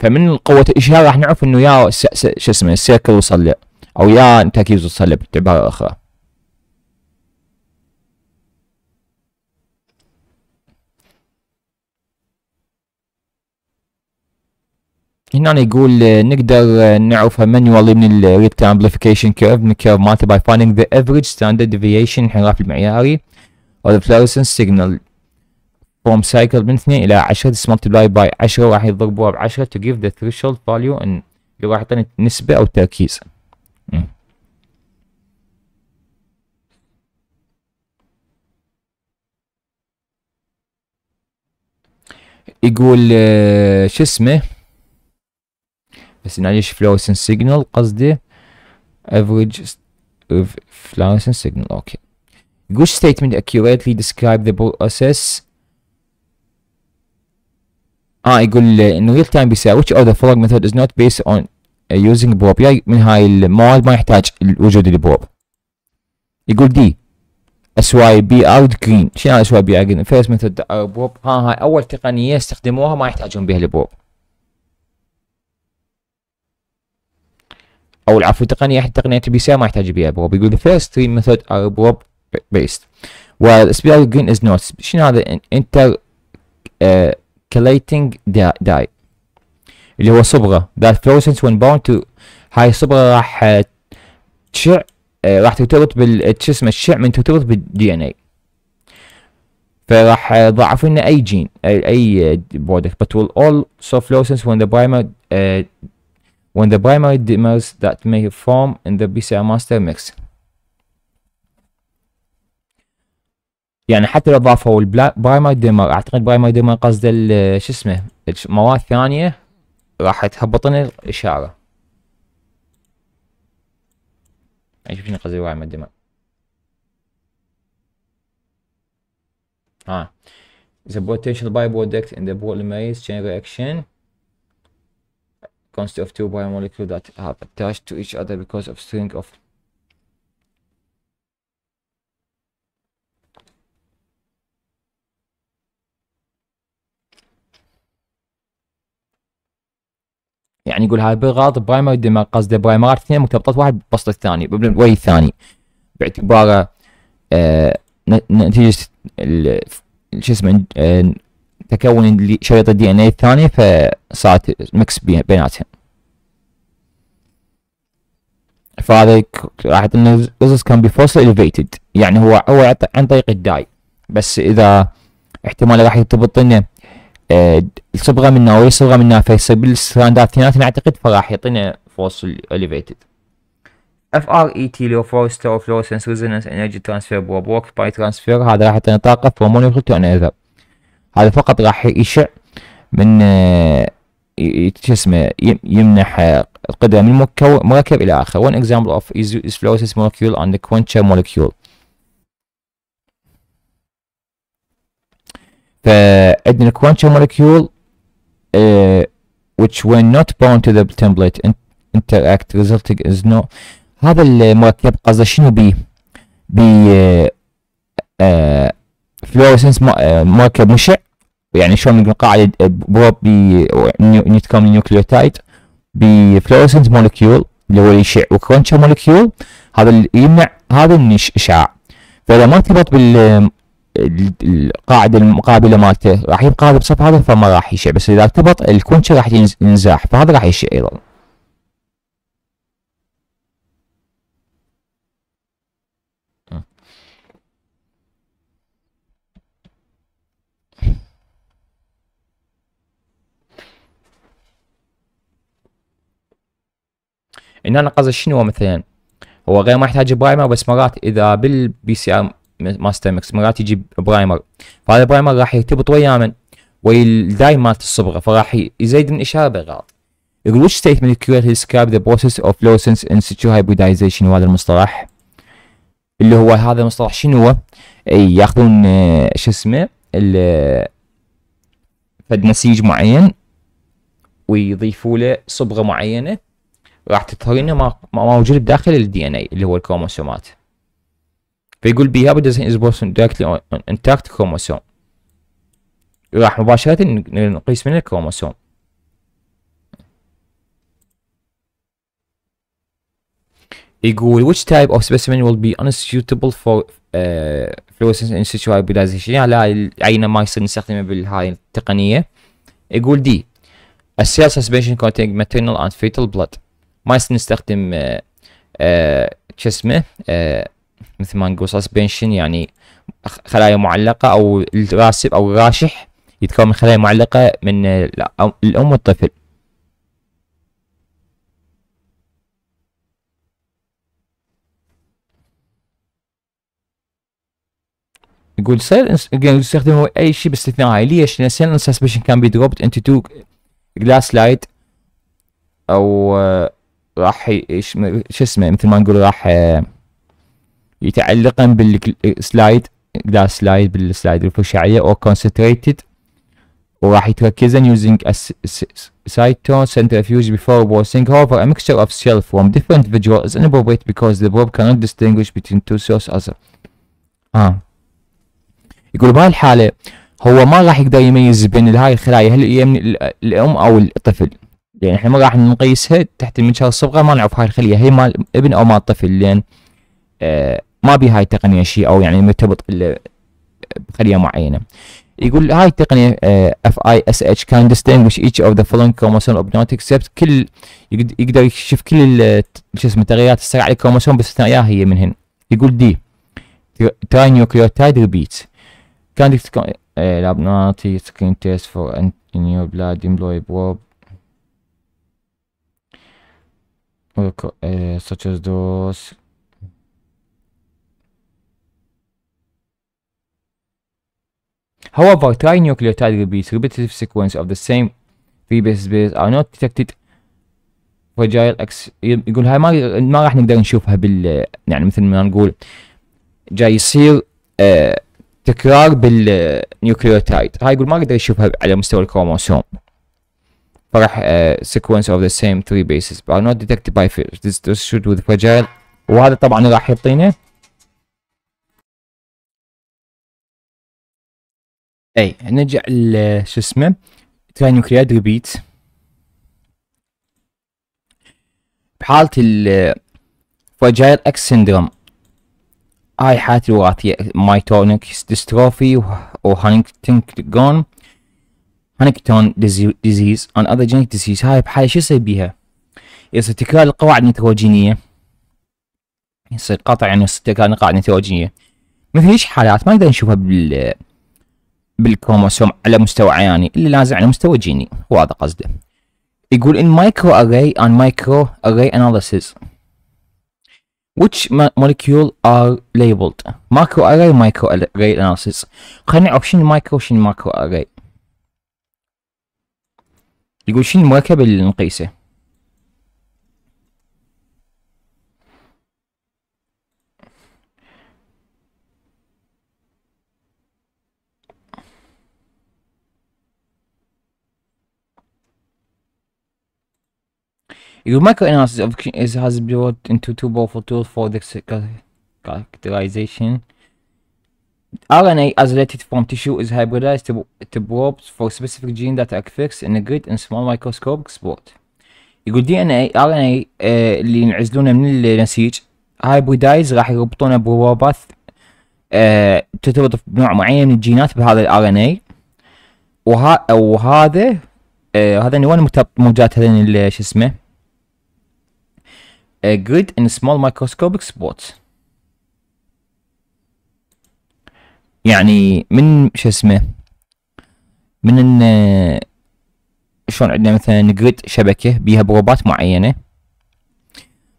فمن قوه الإشارة راح نعرف انه يا شو اسمه السيركل وصل او يا تركيز وصل بعباره اخرى هنا يقول نقدر نعرفها مانيوالي من time amplification curve من الكيرف مالته finding the average standard deviation ديفيشن انحراف المعياري or the fluorescence signal from cycle من 2 الى 10 this multiply by 10 راح يضربوها ب 10 to give the threshold value ان اللي راح يعطيني نسبة او تركيز يقول شو اسمه بس نعيش فلوسن سيجنال قصدي average fluorescent signal اوكي يقول statement accurately describe the process اه يقول انه ريل تايم بيساوي ويتش اوف ذا فولوينج ميثود از نوت بيس اون يوزنج بوب جاي من هاي المواد ما يحتاج الوجود البوب يقول دي اس واي بي اوت جرين شنو اس واي بي اوت جرين فيرست ميثود بوب ها هاي اول تقنيه استخدموها ما يحتاجون بها البوب او العفو تقنيه احد تقنيات البي سي ما يحتاج بها بوب يقول فيرست ثري ميثود ار بروب بيست اوت جرين از نوت شنو هذا انتر circulating dye اللي هو صبغه that fluorescence when bound to هاي الصبغه راح تشع راح ترتبط بال شو اسمه الشع من ترتبط بالدي ان اي فراح يضاعف لنا اي جين اي برودكت but will also fluorescence when the primer uh, when the primary dimers that may form in the BCR master mix يعني حتى لو ضافوا البرايمر ديمر اعتقد برايمر ديمر قصد شو اسمه مواد ثانيه راح تهبط لنا الاشاره اشوف شنو قصدي برايمر ديمر ها The potential byproduct in the polymerase chain reaction consists of two biomolecules that have attached to each other because of string of يعني يقول هاي بالغلط برايمر دماغ قصده برايمرات اثنين مرتبطات واحد بالبسط الثاني بالوي الثاني باعتباره آه، نتيجه شو اسمه آه، تكون شريط الدي ان اي الثاني فصارت ميكس بيناتهم فهذا راح ان الريزس كان بفوصل الفيتد يعني هو هو عن طريق الداي بس اذا احتمال راح يرتبط لنا الصبغه إيه، من ناوي صبغه منا فبالستاندرد اثنيناتهم اعتقد فراح يعطينا فورس اليفيتد اف ار اي تي اللي هو فورس تو فلوسنس ريزونانس انرجي ترانسفير بوب وورك باي ترانسفير هذا راح يعطينا طاقه فورمونيكال تو انذر هذا فقط راح يشع من إيه، إيه، شو اسمه يمنح القدره من مركب الى اخر one example of is, fluorescence molecule and the quencher molecule فعندنا الكوانتم آه، مولكيول which were not bound to the template interact resulting is no هذا المركب قصده شنو بيه؟ ب فلورسنس مركب مشع يعني شلون نقول قاعدة آه، بروب نيوتكم نيوكليوتايد بفلوريسنس مولكيول اللي هو يشع وكونشر مولكيول هذا اللي يمنع هذا الاشعاع فاذا ما ارتبط بال القاعده المقابله مالته راح يبقى هذا بصف هذا فما راح يشع بس اذا ارتبط الكونشي راح ينزاح فهذا راح يشع ايضا ان انا قصدي شنو مثلا هو غير ما يحتاج برايمر بس مرات اذا بالبي سي ام ماستر ميكس مرات يجيب برايمر فهذا البرايمر راح يرتبط ويا من ويا الدايم مالت الصبغه فراح يزيد من اشاره بالغلط يقول وش ستيتمنت accurately ديسكرايب ذا بروسيس اوف لوسنس ان situ هايبريدايزيشن وهذا المصطلح اللي هو هذا المصطلح شنو هو؟ إيه، ياخذون آه، شو اسمه فد نسيج معين ويضيفوا له صبغه معينه راح تظهر انه ما موجود بداخل الدي ان اي اللي هو الكروموسومات فيقول بيابدزن از بوسن دايركتلي انتاكت كروموسوم راح مباشرة نقيس من الكروموسوم يقول which type of specimen will be unsuitable for uh, fluorescence in situ hybridization يعني لا العينة ما يصير نستخدمها بالهاي التقنية يقول دي a cell suspension containing maternal and fetal blood ما يصير نستخدم uh, uh, شو اسمه uh, مثل ما نقول سسبنشن يعني خلايا معلقة أو الراسب أو الراشح يتكون من خلايا معلقة من الأم والطفل يقول سيل يستخدموا اي شيء باستثناء هاي ليش؟ لان سيل سسبشن كان بي دروبد انتو تو جلاس لايت او آه، راح شو اسمه مثل ما نقول راح آه، يتعلقا بالسلايد ذا سلايد بالسلايد الفشعية or concentrated وراح يتركزن using a cytone centrifuge before bossing over a mixture of shell from different visual is inappropriate because the probe cannot distinguish between two source other. آه. يقول بهاي الحالة هو ما راح يقدر يميز بين هاي الخلايا هل هي من الأم أو الطفل. يعني احنا ما راح نقيسها تحت المنشار الصبغة ما نعرف هاي الخلية هي مال ابن أو مال طفل لأن آه ما بي هاي التقنيه شيء او يعني مرتبط بخليه معينه يقول هاي التقنيه اف آه، اي اس اتش كان distinguish each اوف ذا following كروموسوم اوبنوتيك except كل يقدر يكشف كل شو اسمه التغييرات السريعه للكروموسوم باستثناء هي منهن يقول دي تراي نيوكليوتايد ريبيت كان لابناتي سكرين تيست فور يور بلاد امبلوي بروب such as those However, trinucleotide repeats, repetitive sequence of the same three base pairs are not detected fragile X يقول هاي ما ما راح نقدر نشوفها بال يعني مثل ما نقول جاي يصير تكرار بالنيوكليوتايد هاي يقول ما اقدر اشوفها على مستوى الكروموسوم فرح uh, sequence of the same three bases but are not detected by fish this should with fragile وهذا طبعا راح يعطينا اي نرجع شو اسمه تراي نيوكلياد ريبيت بحالة ال فجايل اكس سندروم هاي حالة الوراثية مايتونيك ديستروفي وهانكتون هانكتون ديزيز ان اذر جينيك ديزيز هاي بحالة شو يصير بيها؟ يصير تكرار القواعد النيتروجينية يصير قطع يعني تكرار القواعد النيتروجينية مثل ايش حالات ما نقدر نشوفها بال بالكروموسوم على مستوى عياني اللي لازم على مستوى جيني وهذا قصده يقول in microarray and microarray analysis which molecule are labeled macro array micro array analysis خلينا شنو المايكرو شنو المايكرو array يقول شنو المركب اللي نقيسه Your microanalysis of is has brought into two powerful tools for the characterization. RNA isolated from tissue is hybridized to, to probes for specific genes that are fixed in a grid and small microscope export. يقول دي ان اي ار ان اي اللي ينعزلونه من النسيج هايبريدايز راح يربطونه بروابط تتربط بنوع معين من الجينات بهذا الار ان اي وهذا آه هذا نوع موجات هذين شو اسمه a grid in small microscopic spots يعني من شو اسمه من ان آه، شلون عندنا مثلا جريد شبكه بيها بروبات معينه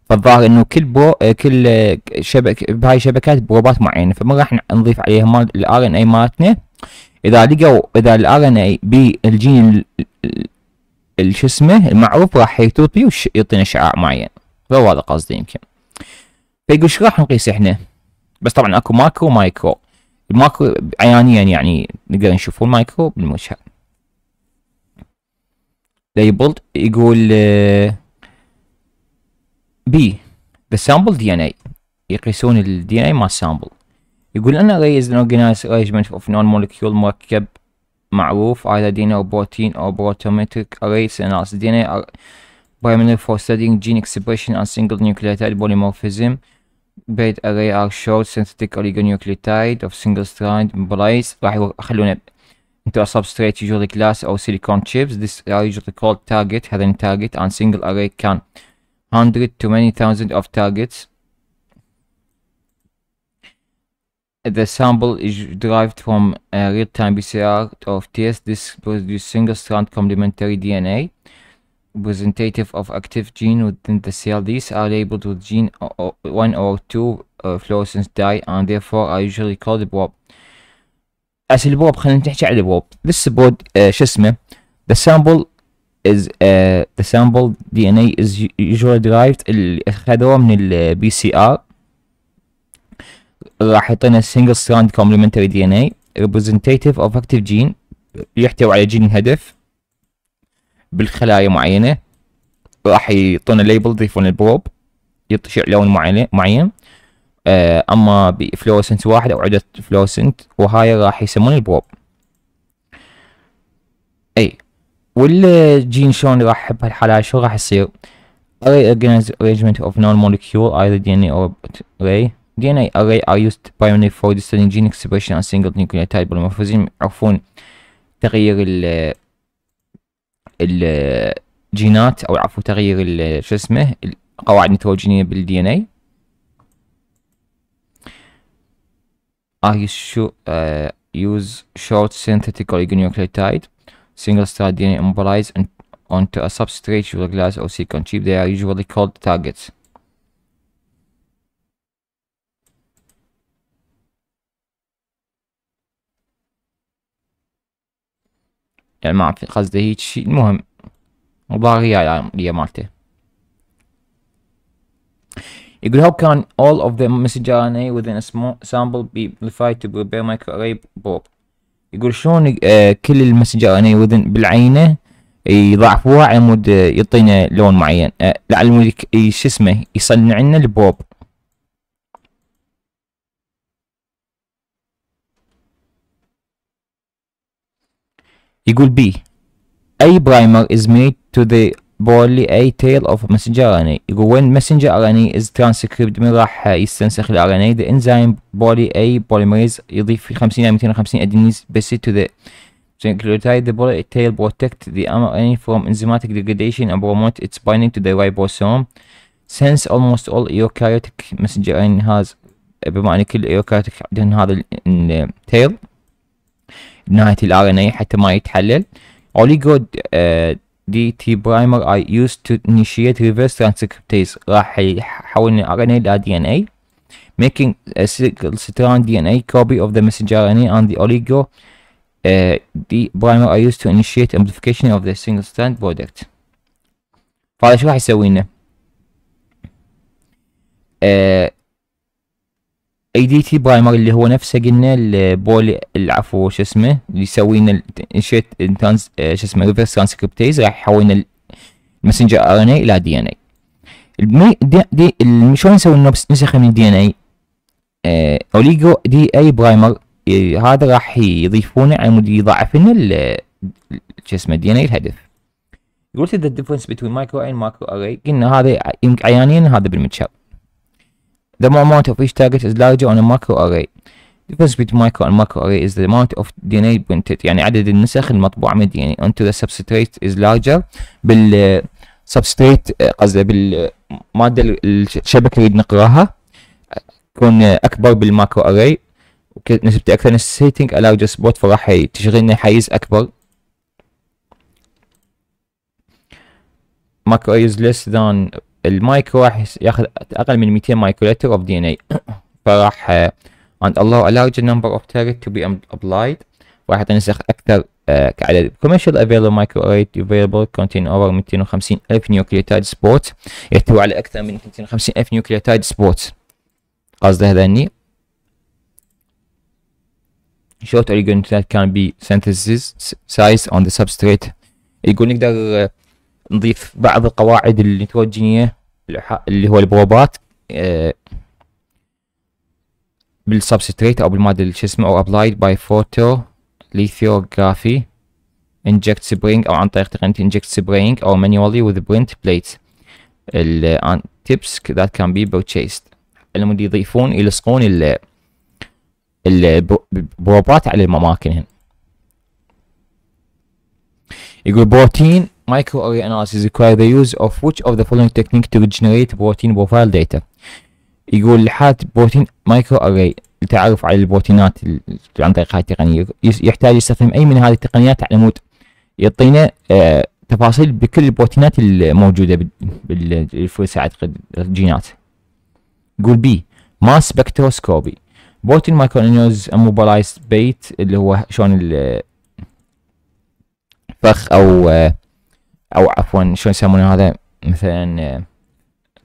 فالظاهر انه كل برو آه، كل آه، شبكه بهاي الشبكات بروبات معينه فما راح نضيف عليها مال الار ان اي مالتنا اذا لقوا اذا الار ان اي بالجين شو اسمه المعروف راح يتوطي ويعطينا شعاع معين فهو هذا قصدي يمكن فيقول ايش راح نقيس احنا بس طبعا اكو ماكرو ومايكرو الماكرو عيانيا يعني نقدر نشوف المايكرو بالمشهد ليبلد يقول بي ذا سامبل دي ان اي يقيسون الدي ان اي مال سامبل يقول انا ريز ان اورجنايز ارينجمنت اوف نون مولكيول مركب معروف او بروتين او بروتوميتريك اريس اناس دي ان اي primarily for studying gene expression and single nucleotide polymorphism. بيت array are short synthetic oligonucleotide of single strand mobilize راح يخلونا into a substrate usually glass or silicon chips. These are usually called target Having target and single array can hundred to many thousand of targets. The sample is derived from a real-time PCR of test. This produces single-strand complementary DNA representative of active gene within the cell. These are labeled with gene 1 or 2 uh, fluorescence dye and therefore are usually called بواب. as البواب خلينا نحكي على البواب. This board uh, شو the sample is uh, the sample DNA is usually derived of اخذوه BCR. ال PCR راح يعطينا single strand complementary DNA representative of active gene يحتوي على جين الهدف بالخلايا معينه راح يعطونا ليبل يضيفون البروب يطشع لون معين معين آه، اما بفلوسنت واحد او عدة فلوسنت وهاي راح يسمون البروب اي والجين شلون راح بهالحالة شو راح يصير array organized arrangement of non-molecule either DNA or array DNA array are used primarily for studying gene expression on single nucleotide polymorphism. يعرفون تغيير الجينات او عفوا تغيير شو اسمه القواعد النيتروجينيه بالدي ان اي I شو use short synthetic oligonucleotide single strand DNA immobilized onto a substrate sugar glass or silicon chip they are usually called targets يعني ما اعرف قصده هيج شيء المهم وباقي هي العملية مالته يقول how can all of the messenger RNA within a small sample be amplified to prepare microarray probe يقول شلون آه، كل المسجر RNA within بالعينة آه، يضعفوها على مود آه، يعطينا لون معين آه لا على مود شو اسمه يصنع لنا البوب يقول بي أي برايمر is made to the body A tail of messenger RNA يقول when messenger RNA is transcribed من راح يستنسخ ال RNA the enzyme body A polymerase يضيف 50 إلى 250 adenine base to the nucleotide the body A tail protect the RNA from enzymatic degradation and promote its binding to the ribosome since almost all eukaryotic messenger RNA has بمعنى كل eukaryotic عندهم هذا tail. نهاية الار ان اي حتى ما يتحلل اوليجو دي تي برايمر I used to initiate reverse transcriptase راح يحول الار ان الى DNA making a single strand DNA copy of the messenger RNA and the oligo uh, the primer are used to initiate amplification of the single strand product. فهذا شو راح يسوي لنا؟ uh, اي دي تي برايمر اللي هو نفسه قلنا البولي العفو شو اسمه اللي يسوي لنا انشيت شو اسمه ريفرس ترانسكريبتيز راح يحول لنا المسنجر ار ان اي الى دي ان اي شلون نسوي نسخه من الدي ان اي اوليجو دي اي برايمر هذا راح يضيفونه على مود يضاعف لنا شو اسمه الدي ان اي الهدف قلت ذا ديفرنس بين مايكرو اي مايكرو اري قلنا هذا عيانين هذا بالمتشر The amount of each target is larger on a macro array. The difference between micro and macro array is the amount of DNA printed يعني عدد النسخ المطبوعة من DNA onto the substrate is larger بال substrate قصدي بالمادة الشبكة اللي نقراها تكون أكبر بالماكرو array نسبة أكثر necessitating a larger spot فراح تشغلنا حيز أكبر macro array is less than المايك راح ياخذ اقل من 200 مايكروليتر اوف دي ان اي فراح and الله a larger number of target to be applied راح يعطي نسخ اكثر كعدد commercial available microarray available contain over 250 الف نيوكليوتايد سبوت يحتوي على اكثر من 250 الف نيوكليوتايد سبوت قصده هذني short oligonucleotide can be synthesized size on the substrate يقول نقدر نضيف بعض القواعد النيتروجينية اللي هو البروبات آه، بالسبستريت او بالماده اللي شو اسمه او ابلايد باي فوتو ليثيوغرافي انجكت سبرينج او عن طريق تقنيه انجكت سبرينج او مانيوالي وذ برنت بليت tips that can be purchased المود يضيفون يلصقون البروبات على الاماكن يقول بروتين microarray analysis require the use of which of the following technique to generate protein profile data يقول حات بروتين مايكرو اري للتعرف على البروتينات عن طريق هاي التقنية يحتاج يستخدم اي من هذه التقنيات على مود يعطينا آه تفاصيل بكل البروتينات الموجودة بالفلسة ساعة الجينات يقول بي ماس سبكتروسكوبي بروتين أنيوز أموبلايز بيت اللي هو شلون الفخ او آه او عفوا شلون يسمونه هذا مثلا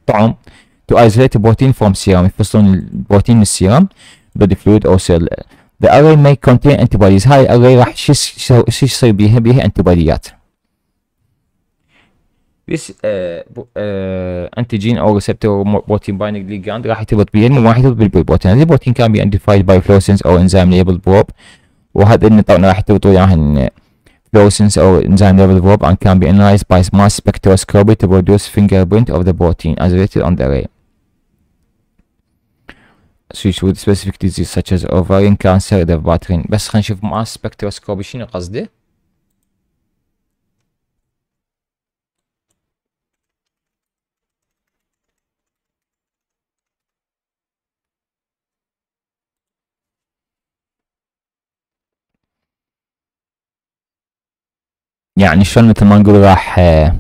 طعم to isolate the protein from serum يفصلون البروتين من السيرم body fluid او cell The array may contain antibodies هاي الاري راح شو يصير بيها بيها انتيبوديات This uh, uh, antigen or receptor or protein binding ligand راح يرتبط بيه مو راح يرتبط بالبروتين هذا البروتين كان بي identified by fluorescence or enzyme labeled probe وهذا اللي راح يرتبط وياهن Proteins or enzyme level probe and can be analyzed by mass spectroscopy to produce fingerprint of the protein as rated on the array. Switch with specific diseases such as ovarian cancer the battering best خلينا mass spectroscopy شنو يعني شلون مثل ما نقول راح آه،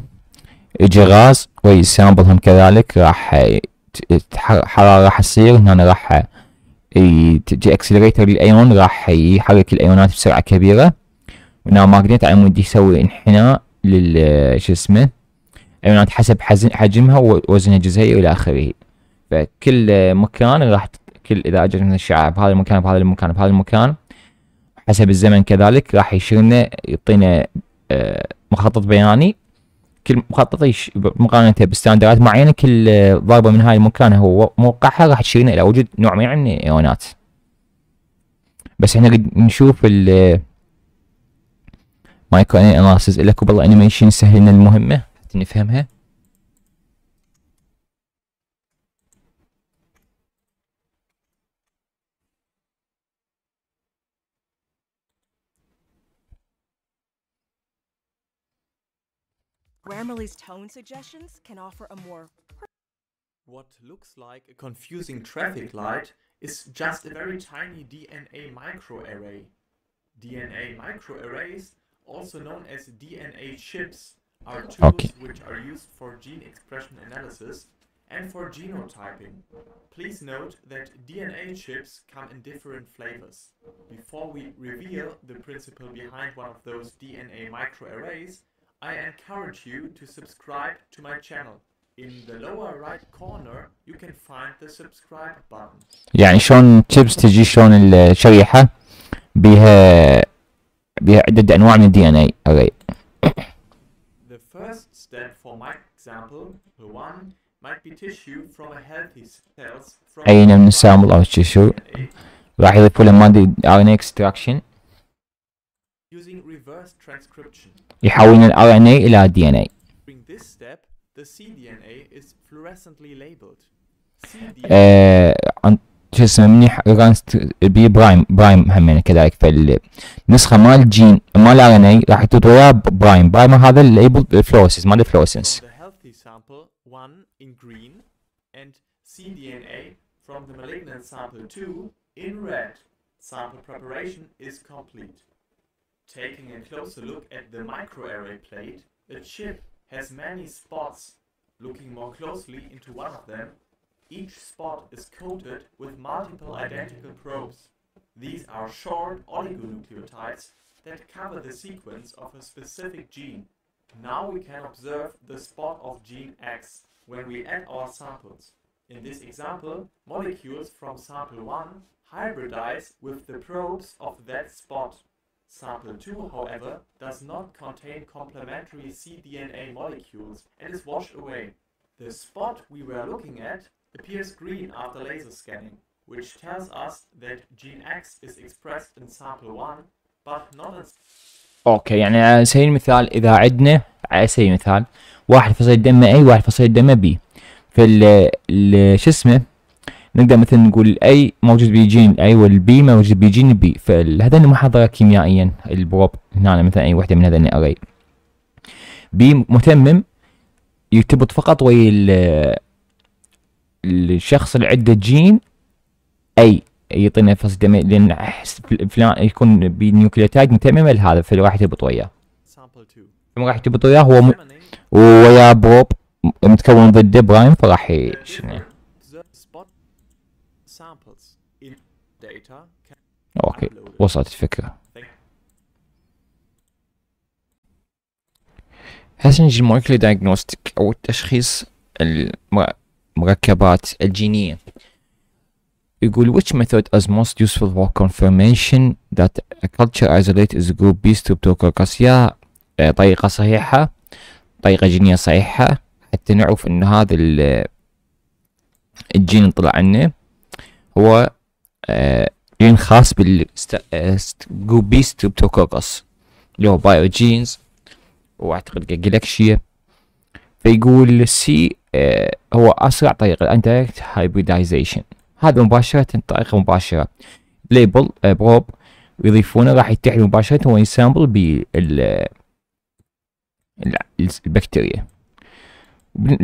يجي غاز سامبلهم كذلك راح آه، حرارة راح تصير هنا راح آه، تجي اكسلريتر للايون راح يحرك الايونات بسرعة كبيرة هنا ماجنت على مود يسوي انحناء لل شو اسمه الايونات حسب حجمها ووزنها الجزيئي والى اخره فكل مكان راح كل اذا اجت من الشعاع بهذا المكان بهذا المكان بهذا المكان حسب الزمن كذلك راح يشيلنا يعطينا مخطط بياني كل مخطط مقارنه بستاندرات معينه كل ضربه من هاي المكان هو موقعها راح تشيرنا الى وجود نوع معين من الايونات يعني بس احنا قد نشوف ال مايكرو اناليسيس لك والله انيميشن سهلنا المهمه نفهمها Grammarly's tone suggestions can offer a more... What looks like a confusing traffic light is just a very tiny DNA microarray. DNA microarrays, also known as DNA chips, are tools okay. which are used for gene expression analysis and for genotyping. Please note that DNA chips come in different flavors. Before we reveal the principle behind one of those DNA microarrays, I encourage you to subscribe to my channel. In the lower right corner you can find the subscribe button. يعني شلون تشيبس تجي شلون الشريحة بها بها عدة أنواع من الدي ان اي okay. The first step for my example, the one might be tissue from a healthy cells from أي نوع من السامبل أو التشو راح يضيفوا له ما ادري ار ان اكستراكشن using reverse transcription. يحولون ال RNA إلى DNA. During this step, the cDNA is fluorescently labeled. cDNA شو اسمه منيح بي برايم برايم همين كذلك فالنسخه مال الجين مال ار ان اي راح يحطوا وياه برايم برايم هذا الليبل فلوسز مال الفلوسنس From the malignant sample 2 in red, sample preparation is complete. Taking a closer look at the microarray plate, a chip has many spots. Looking more closely into one of them, each spot is coated with multiple identical probes. These are short oligonucleotides that cover the sequence of a specific gene. Now we can observe the spot of gene X when we add our samples. In this example, molecules from sample 1 hybridize with the probes of that spot. Sample 2, however, does not contain complementary cDNA molecules and is washed away. The spot we were looking at appears green after laser scanning, which tells us that gene X is expressed in sample 1, but not in... اوكي يعني على سبيل المثال اذا عندنا على سبيل المثال واحد فصيل دم A واحد فصيل دم B في ال شو اسمه نقدر مثلا نقول A موجود بجين A والبي موجود بجين B فهذا المحاضرة كيميائيا البروب هنا مثلا اي وحدة من هذا الاري بي متمم يرتبط فقط ويا الشخص اللي عنده جين اي يعطينا فص دمي لان فلان يكون بنيوكليوتايد متممه لهذا فراح راح يرتبط وياه راح يرتبط وياه هو م... ويا بروب متكون ضده برايم فراح ي... اوكي وصلت الفكرة هسه نجي المولكيولر دايجنوستيك او التشخيص المركبات الجينية يقول which method is most useful for confirmation that a culture isolate is a group B streptococcus يا طريقة صحيحة طريقة جينية صحيحة حتى نعرف ان هذا الجين طلع عنه هو جين آه، خاص بالجوبيس ستريبتوكوكس اللي هو بايو جينز واعتقد جلاكشيا فيقول السي آه، هو اسرع طريقه الاندايركت هايبريدايزيشن هذا مباشره طريقه مباشره ليبل بروب يضيفونه راح يتحلل مباشره بال البكتيريا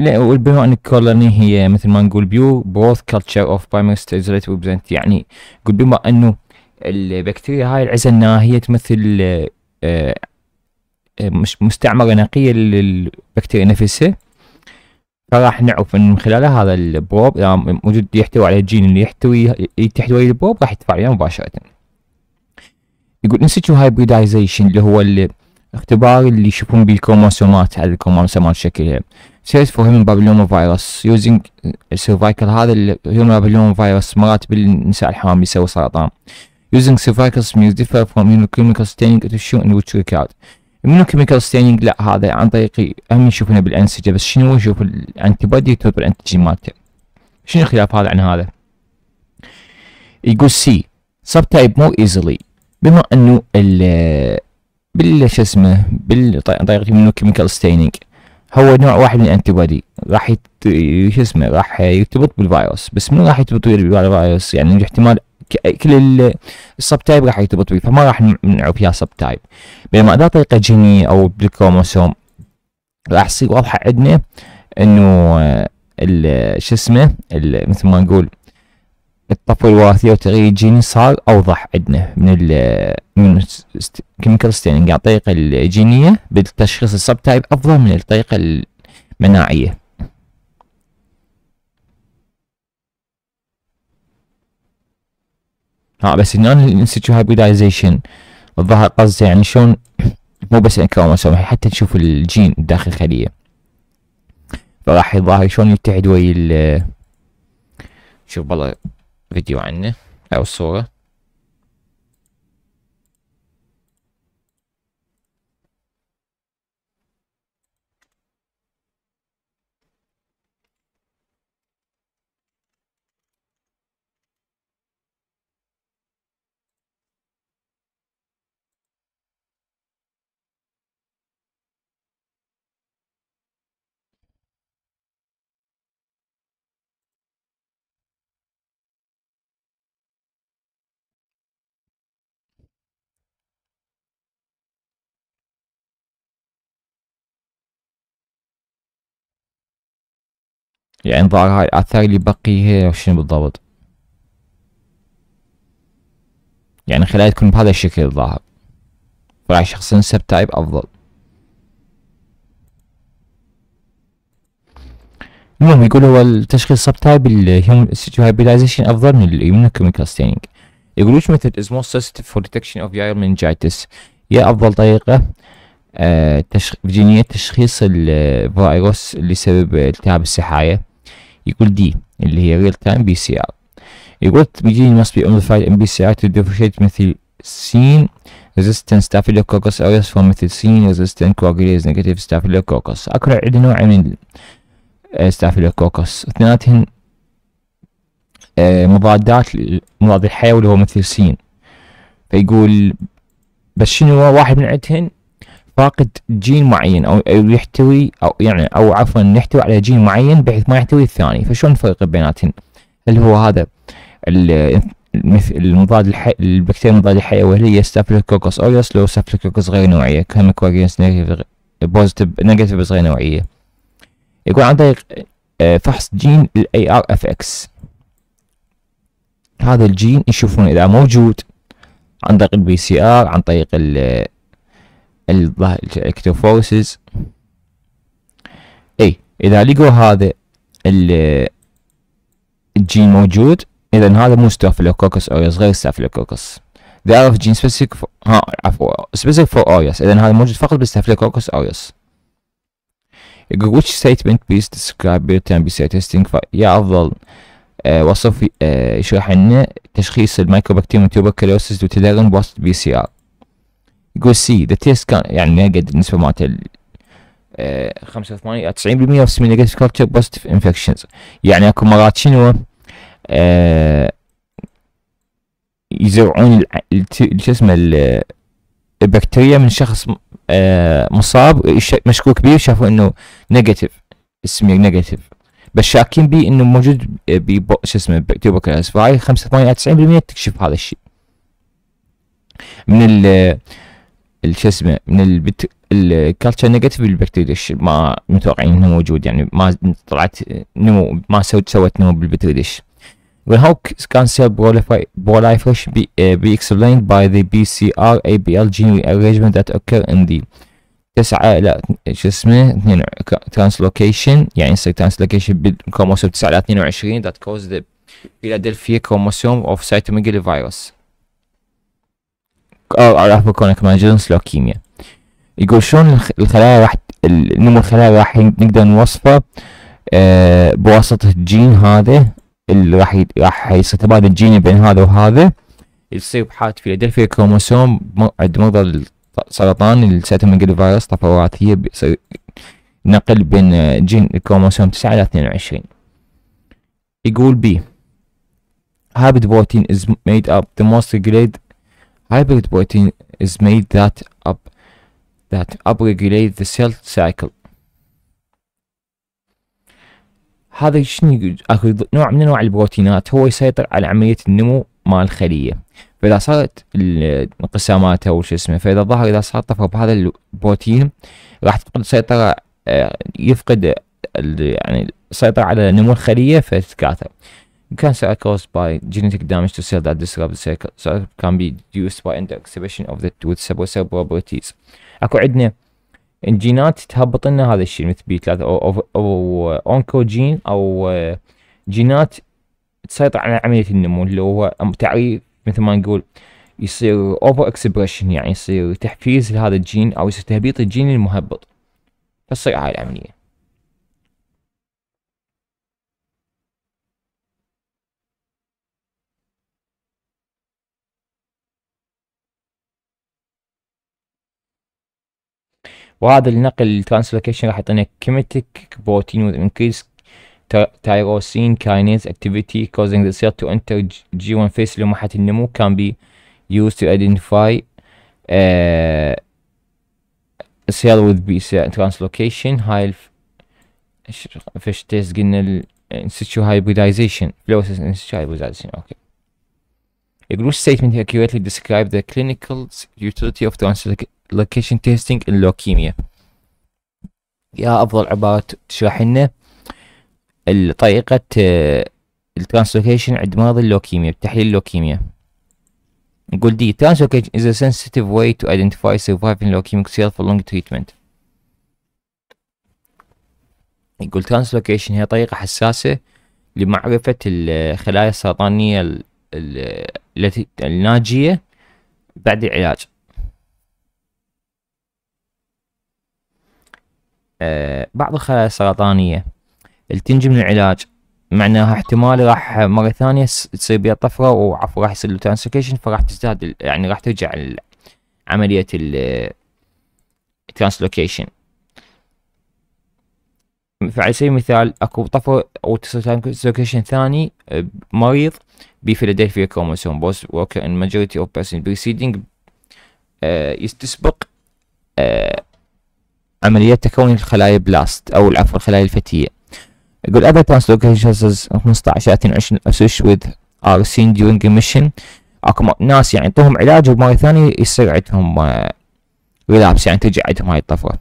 وبما ان الكولوني هي مثل ما نقول بيو بروث كلتشر اوف بايمست ازلت ريبريزنت يعني قل بما انه البكتيريا هاي العزلنا هي تمثل آه، آه، مش مستعمرة نقية للبكتيريا نفسها فراح نعرف من خلالها هذا البروب اذا موجود يحتوي على الجين اللي يحتوي تحتوي البروب راح يتفاعل وياه مباشرة يقول انسيتو هايبريدايزيشن اللي هو الاختبار اللي يشوفون بيه الكروموسومات هل الكروموسومات شكلها سيرش فور هيومن بابليوما فيروس يوزنج سيرفايكل هذا الهيومن بابلوما فيروس مرات بالنساء الحامل يسوي سرطان using cervical smears differ from immunochemical staining شو ان ويتش work out immunochemical ستيننج لا هذا عن طريق هم يشوفونه بالانسجه بس شنو يشوف الانتي بودي توب الانتيجين مالته شنو الخلاف هذا عن هذا يقول سي سب تايب مور ايزلي بما انه ال بال شو اسمه بالطريقه كيميكال ستيننج هو نوع واحد من الانتي بودي راح شو اسمه راح يرتبط بالفيروس بس من راح يرتبط بالفيروس يعني احتمال كل السب تايب راح يرتبط به فما راح نعرف يا سب تايب بينما اذا طريقه جينيه او بالكروموسوم راح تصير واضحه عندنا انه شو اسمه مثل ما نقول الطفو الوراثية وتغيير الجيني صار أوضح عندنا من ال من كيميكال ستيننج يعني الطريقة الجينية بتشخيص السب تايب أفضل من الطريقة المناعية ها بس هنا انستيتيو هايبريدايزيشن الظاهر قصده يعني شلون مو بس الكروموسوم حتى نشوف الجين داخل الخلية فراح الظاهر شلون يتحد ويا شوف والله video anni, è usura. يعني هاي الآثار اللي بقيها شنو بالضبط يعني خلايا تكون بهذا الشكل الظاهر فراح شخص سب تايب أفضل المهم يقول هو التشخيص سب تايب الهايبريدايزيشن أفضل من الإيمونوكيميكال ستينينج يقول ويش ميثود از موست sensitive فور ديتكشن اوف يايل meningitis هي أفضل طريقة آه تشخ... جينية تشخيص الفيروس اللي سبب التهاب السحايا يقول دي اللي هي real time PCR يقول begin must be amplified in PCR to differentiate methicillin resistant staphylococcus aureus from methicillin resistant coagulase negative staphylococcus اكثر عندنا نوع من staphylococcus اثنيناتهم مضادات مضاد الحيوي اللي هو ميثيلسين فيقول بس شنو واحد من عندهن فاقد جين معين او يحتوي او يعني او عفوا يحتوي على جين معين بحيث ما يحتوي الثاني فشلون نفرق بيناتهم؟ هل هو هذا المضاد الحي البكتيريا المضاد الحيوي هل هي ستافلوكوكوس اوريوس لو ستافلوكوكوس غير نوعيه كهيماكواريوس نيجاتيف بوزيتيف نيجاتيف بس غير نوعيه يكون عن طريق آه، فحص جين الاي ار اف اكس هذا الجين يشوفون اذا موجود عن طريق البي سي ار عن طريق ال الاكتوفوسيس اي اذا لقوا هذا الجين موجود اذا هذا مو ستافيلوكوكس اوريوس غير ستافلوكوكس they اوف جين gene ها عفوا specific for aureus اذا هذا موجود فقط بالستافيلوكوكس aureus يقول which statement please describe your time be testing يا افضل آه، وصف آه، يشرح لنا تشخيص الميكروبكتيريوم توبركلوسيس وتدرن بواسطة بي سي ار يقول سي ذا تيست كان يعني نجد النسبه مالت 85 90% بس من كلتشر بوزيتيف انفكشنز يعني اكو مرات شنو آه يزرعون شو اسمه البكتيريا من شخص آه مصاب مشكوك به شافوا انه نيجاتيف سمير نيجاتيف بس شاكين به انه موجود شو اسمه بكتيريا فهاي 85 90% تكشف هذا الشيء من ال شو اسمه من البت... الكالتشر نيجاتيف بالبكتيريا ما متوقعين انه موجود يعني ما طلعت نمو ما سوت سوت نمو بالبكتيريا When how cancer cell proliferation be, uh, آه، be explained by the BCR ABL gene rearrangement that occur in the تسعة لا شو اسمه اثنين ترانسلوكيشن يعني يصير ترانسلوكيشن بالكروموسوم 9 ل 22 that cause the Philadelphia chromosome of cytomegalovirus اه بكون آه، كمان ماجنس لوكيميا يقول شلون الخلايا راح نمو الخلايا راح نقدر نوصفه آه، بواسطة الجين هذا اللي راح راح يصير تبادل الجين بين هذا وهذا يصير بحالة فيلادلفيا كروموسوم عند مرضى السرطان السيتوميجل فيروس طفرة وراثية نقل بين آه، جين الكروموسوم 9 إلى 22 يقول بي habit بروتين is made up the most regulated Hybrid protein is made that up that upregulate the cell cycle. هذا شنو يقول اكو نوع من انواع البروتينات هو يسيطر على عملية النمو مال الخلية فإذا صارت انقسامات أو شو اسمه فإذا ظهر إذا صار طفرة بهذا البروتين راح تفقد السيطره آه، يفقد يعني السيطرة على نمو الخلية فتتكاثر cancer caused by genetic damage to cells that disrupt the cycle can be reduced by interactivation of the with suppressor properties اكو عندنا الجينات تهبط لنا هذا الشيء مثل بي 3 او, أو, أو اونكوجين او آه، جينات تسيطر على عمليه النمو اللي هو تعريف مثل ما نقول يصير اوفر اكسبريشن يعني يصير تحفيز لهذا الجين او يصير تهبيط الجين المهبط فتصير هاي العمليه وهذا النقل الترانسلوكيشن راح يعطينا كيميتيك بروتين with increased tyrosine kinase activity causing the cell to enter G1 phase لمرحلة النمو can be used to identify a cell with B هاي الفيش تيست قلنا ال in situ hybridization fluorescence in situ hybridization okay A group statement accurately describes the clinical utility of translocation لوكيشن تيستينج in leukemia يا افضل عبارات تشرح لنا طريقة آه، الترانسلوكيشن عند مرض اللوكيميا بتحليل اللوكيميا نقول دي translocation is a sensitive way to identify surviving leukemic cell for long treatment يقول translocation هي طريقة حساسة لمعرفة الخلايا آه، السرطانية التي الناجية بعد العلاج آه، بعض الخلايا السرطانية اللي تنجي من العلاج معناها احتمال راح مرة ثانية تصير بيها طفرة وعفوا راح يصير ترانسلوكيشن فراح تزداد يعني راح ترجع عملية الترانسلوكيشن فعلى سبيل المثال اكو طفرة او ترانسلوكيشن ثاني آه، مريض بفيلادلفيا كروموسوم بوس وكر ان ماجوريتي اوف بيرسون بريسيدنج تسبق عملية تكون الخلايا بلاست أو العفو الخلايا الفتية يقول other translocations such as 15 20 associated with are seen during emission اكو ناس يعني يعطوهم علاج ومرة ثانية يصير عندهم ريلابس آه، يعني ترجع عندهم هاي الطفرة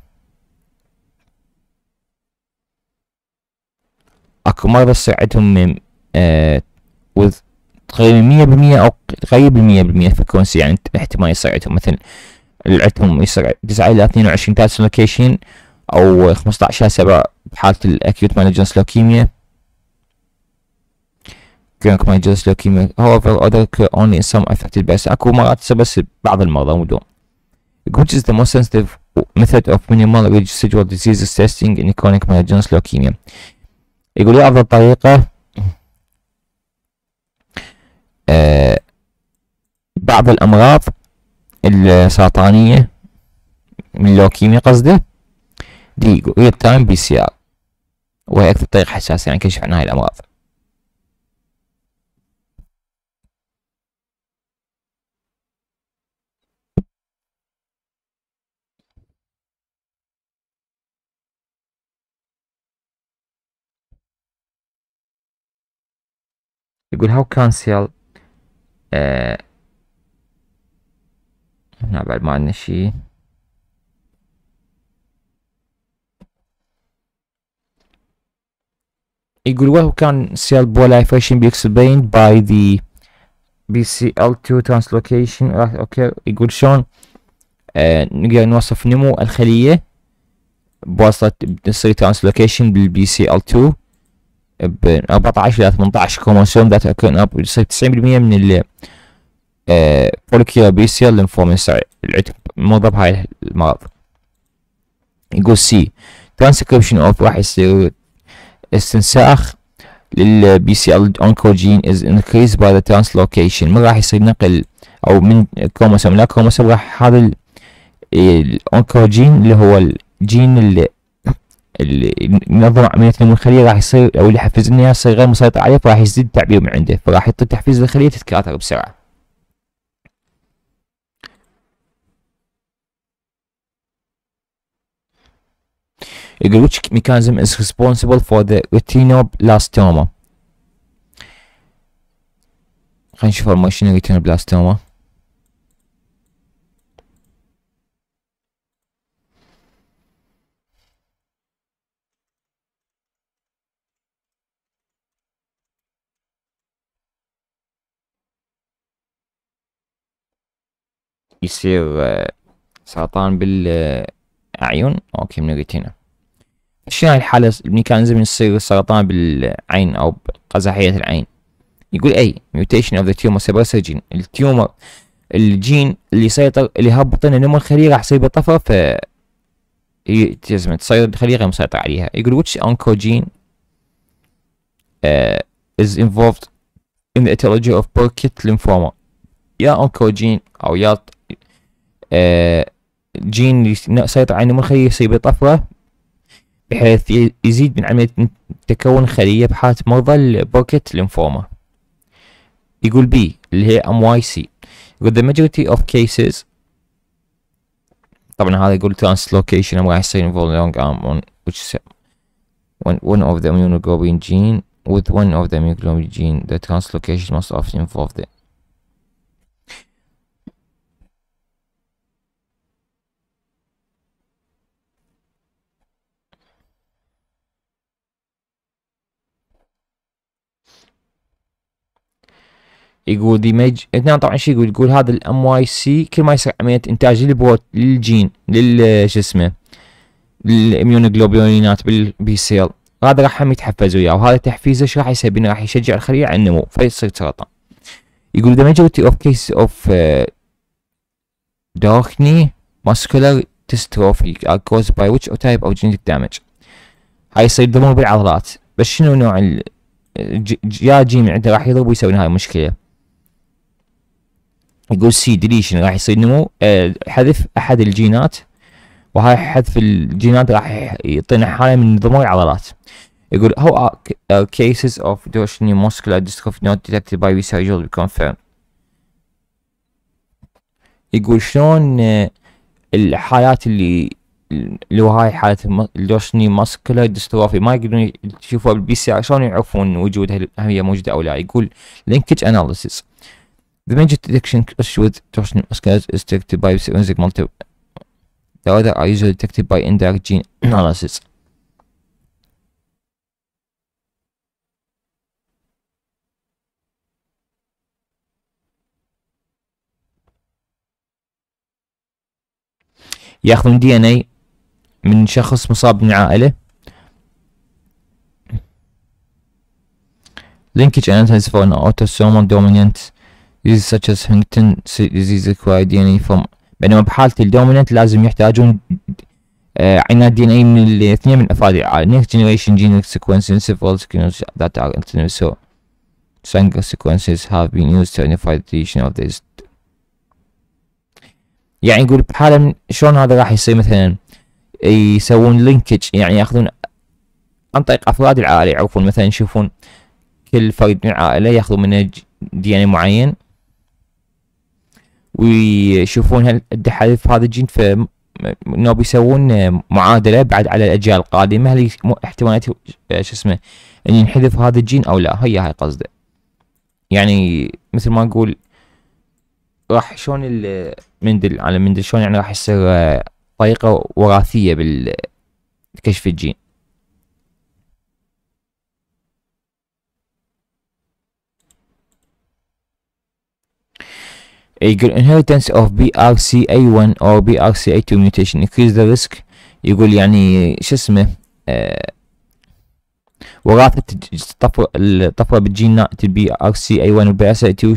اكو مرة يصير عندهم آه، with تقريبا مية بالمية او قريب مية بالمية فكونسي يعني احتمال يصير عندهم مثلا اللي العتم يصير 9 الى 22 تاس لوكيشن او 15 الى 7 بحاله الاكيوت مانجنس لوكيميا كرونيك مانجنس لوكيميا هو في الاوردر اونلي سم افكتد بس اكو مرات بس بعض المرضى مو دوم which is the most sensitive method of minimal residual disease testing in chronic malignant leukemia يقول افضل طريقه آه، بعض الامراض السرطانية من اللوكيميا قصده دي ريل تايم بي سي ار وهي أكثر طريقة حساسة يعني كشف عن هاي الأمراض يقول how can cell uh, هنا بعد ما عندنا شيء يقول وهو كان سيل cell polarization باي ذا بي سي ال 2 ترانسلوكيشن اوكي يقول شلون آه نقدر نوصف نمو الخلية بواسطة تصير ترانسلوكيشن بالبي سي ال 2 ب 14 الى 18 كروموسوم ذات occur up يصير 90% من اللي بوليكيوبيسيا آه، لينفوميسا العتب موضب هاي المرض يقول سي ترانسكريبشن اوف راح يصير استنساخ للبي سي ال اونكوجين از انكريز باي ذا ترانسلوكيشن من راح يصير نقل او من كروموسوم لا كروموسوم راح هذا الاونكوجين اللي هو الجين اللي اللي ينظم عملية نمو الخلية راح يصير او اللي يحفز النيا يصير غير مسيطر عليه فراح يزيد التعبير من عنده فراح يعطي تحفيز للخلية تتكاثر بسرعة which mechanism is responsible for the retinoblastoma خلينا نشوف شنو الريتينوبلاستوما يصير آه، سرطان بالاعين اوكي من الريتينا شنو الحالة الميكانيزم يصير السرطان بالعين أو بقزحية العين يقول أي ميوتيشن اوف ذا تيومر سبريسر جين التيومر الجين اللي يسيطر اللي يهبط لنا نمو الخلية راح يصير بطفى ف تصير الخلية غير مسيطر عليها يقول which oncogene uh, is involved in the etiology of Burkitt lymphoma يا اونكوجين او يا uh, آه، جين يسيطر على نمو الخلية يصير بطفرة بحيث يزيد من عملية تكون خلية بحالة مرضى البوكيت لينفوما يقول بي اللي هي ام واي سي يقول the majority of cases طبعا هذا يقول translocation راح يصير involving long arm on which one, one of the immunoglobulin gene with one of the immunoglobulin gene the translocation must often involve the يقول دي ميج شو يقول يقول هذا الام واي سي كل ما يصير عمليه انتاج للبوت للجين لل شو اسمه للاميونوجلوبولينات بالبي سيل هذا راح هم يتحفز وياه وهذا تحفيزه شو راح يسوي راح يشجع الخليه على النمو فيصير سرطان يقول ذا ميجورتي اوف كيس اوف دوخني ماسكولار ديستروفي ار are باي by او تايب او genetic دامج هاي يصير يضربون بالعضلات بس شنو نوع ال جا جيم عنده راح يضرب ويسوي هاي المشكله يقول سي ديليشن راح يصير نمو آه، حذف احد الجينات وهاي حذف الجينات راح يعطينا حاله من ضمور العضلات يقول هو are آه، آه، cases of duodenal muscular dystrophy not detected by بي confirmed يقول شلون الحالات اللي اللي هاي حالة الدوشني ماسكلا ديستروفي ما يقدرون يشوفوها بالبي سي ار شلون يعرفون وجودها هل هي موجودة او لا يقول لينكج اناليسيس The major detection issue with torsion scales is detected by sequencing multiple. The other are usually detected by indirect gene analysis. ياخذون دي ان اي من شخص مصاب من عائله linkage analysis for an autosomal dominant diseases such as Huntington's disease require DNA from بينما بحالة الدومينانت لازم يحتاجون عناد دي ان اي من الاثنين من افراد العائله next generation genetic sequencing several sequences that are alternative so single sequences have been used to identify the deletion of this يعني يقول بحالة شلون هذا راح يصير مثلا يسوون لينكج يعني ياخذون عن طريق افراد العائله يعرفون مثلا يشوفون كل فرد من العائله ياخذون منه دي ان اي معين ويشوفون هالتحالف هذا الجين ف انه بيسوون آه، معادله بعد على الاجيال القادمه هل احتمالات آه، شو اسمه ان ينحذف هذا الجين او لا هي هاي قصده يعني مثل ما نقول راح شلون المندل على مندل شلون يعني راح يصير آه، طريقه وراثيه بالكشف الجين يقول inheritance of BRCA1 or BRCA2 mutation increase the risk يقول يعني شو اسمه آه، وراثة الطفرة الطفرة بالجين البي ار سي اي 1 والبي ار سي اي 2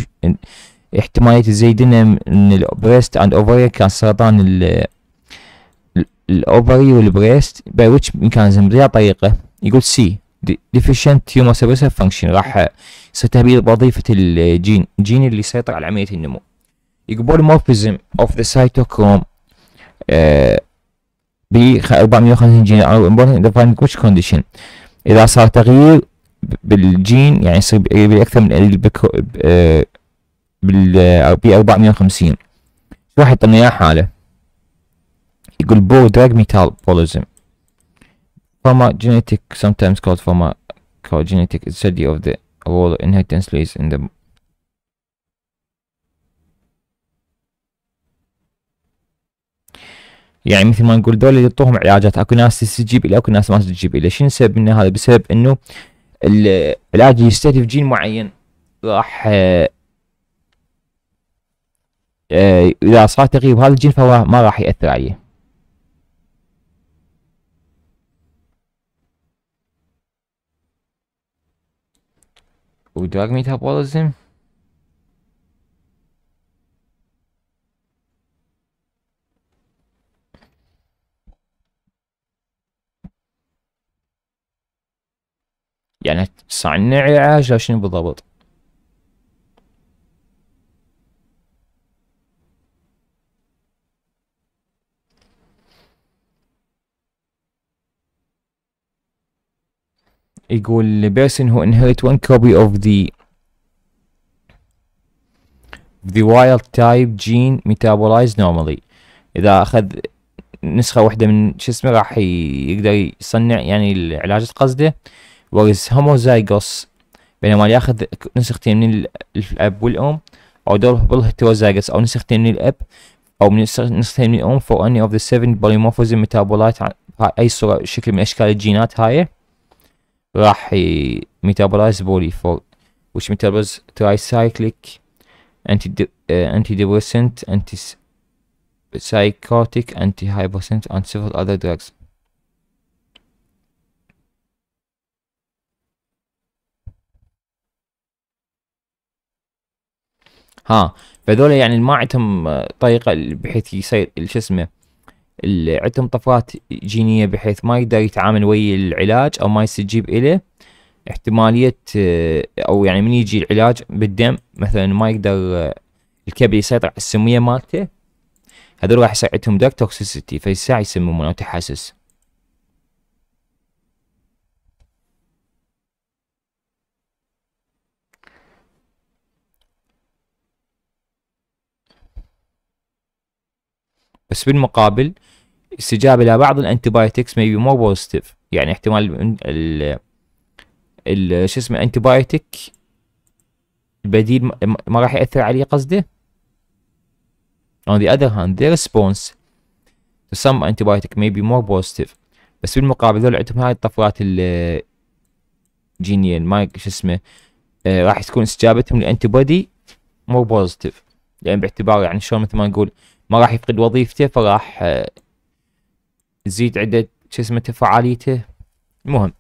احتمالية الزايدنة من البريست اند اوفري كان سرطان ال الاوفري والبريست باي ويتش ميكانيزم بأي طريقة يقول سي deficient tumor suppressive function راح يصير تهبيط وظيفة الجين الجين اللي يسيطر على عملية النمو البوليمورفيزم اوف ذا سايتوكروم ب 450 جين او important defined which condition اذا صار تغيير بالجين يعني يصير باكثر من آه، بال آه، ب 450 راح يعطينا اياه حاله يقول بو دراج ميتال بوليزم فما جينيتيك sometimes called فما كوجينيتيك genetic study of the role inheritance plays in the يعني مثل ما نقول دول اللي يعطوهم علاجات اكو ناس تجيب الى اكو ناس ما تجيب الى شنو السبب من هذا بسبب انه العلاج يستهدف جين معين راح آه، اذا صار تغيير هذا الجين فهو ما راح ياثر عليه ودراج ميتابوليزم يعني تصنعي عاجة شنو بالضبط يقول person who inherit one copy of the the wild type gene metabolized normally اذا اخذ نسخة واحدة من شو اسمه راح يقدر يصنع يعني العلاج قصده ويز هوموزايجوس بينما ياخذ نسختين من الاب والام او دبل هيتروزايجوس او نسختين من الاب او من نسختين من الام for any of the seven polymorphism metabolites اي صوره شكل من اشكال الجينات هاي راح ميتابولايز بولي فور which metabolize tricyclic anti uh, antidepressant anti psychotic antihypertensive and several other drugs ها فذولا يعني ما عندهم طريقه بحيث يصير شو اسمه عندهم طفرات جينيه بحيث ما يقدر يتعامل ويا العلاج او ما يستجيب اله احتماليه آه، او يعني من يجي العلاج بالدم مثلا ما يقدر آه، الكبد يسيطر على السميه مالته هذول راح يصير عندهم دارك توكسيسيتي فالساعة يسمونه تحسس بس بالمقابل استجابه لبعض الانتبايوتكس may be more positive يعني احتمال ال ال شو اسمه أنتيبايوتك البديل ما راح ياثر عليه قصده on the other hand their response to some antibiotic may be more positive بس بالمقابل ذول عندهم هاي الطفرات الجينية ما شو اسمه آه راح تكون استجابتهم للانتي بودي مور بوزيتيف يعني باعتبار يعني شلون مثل ما نقول ما راح يفقد وظيفته فراح تزيد آه، عدة شو اسمه فعاليته المهم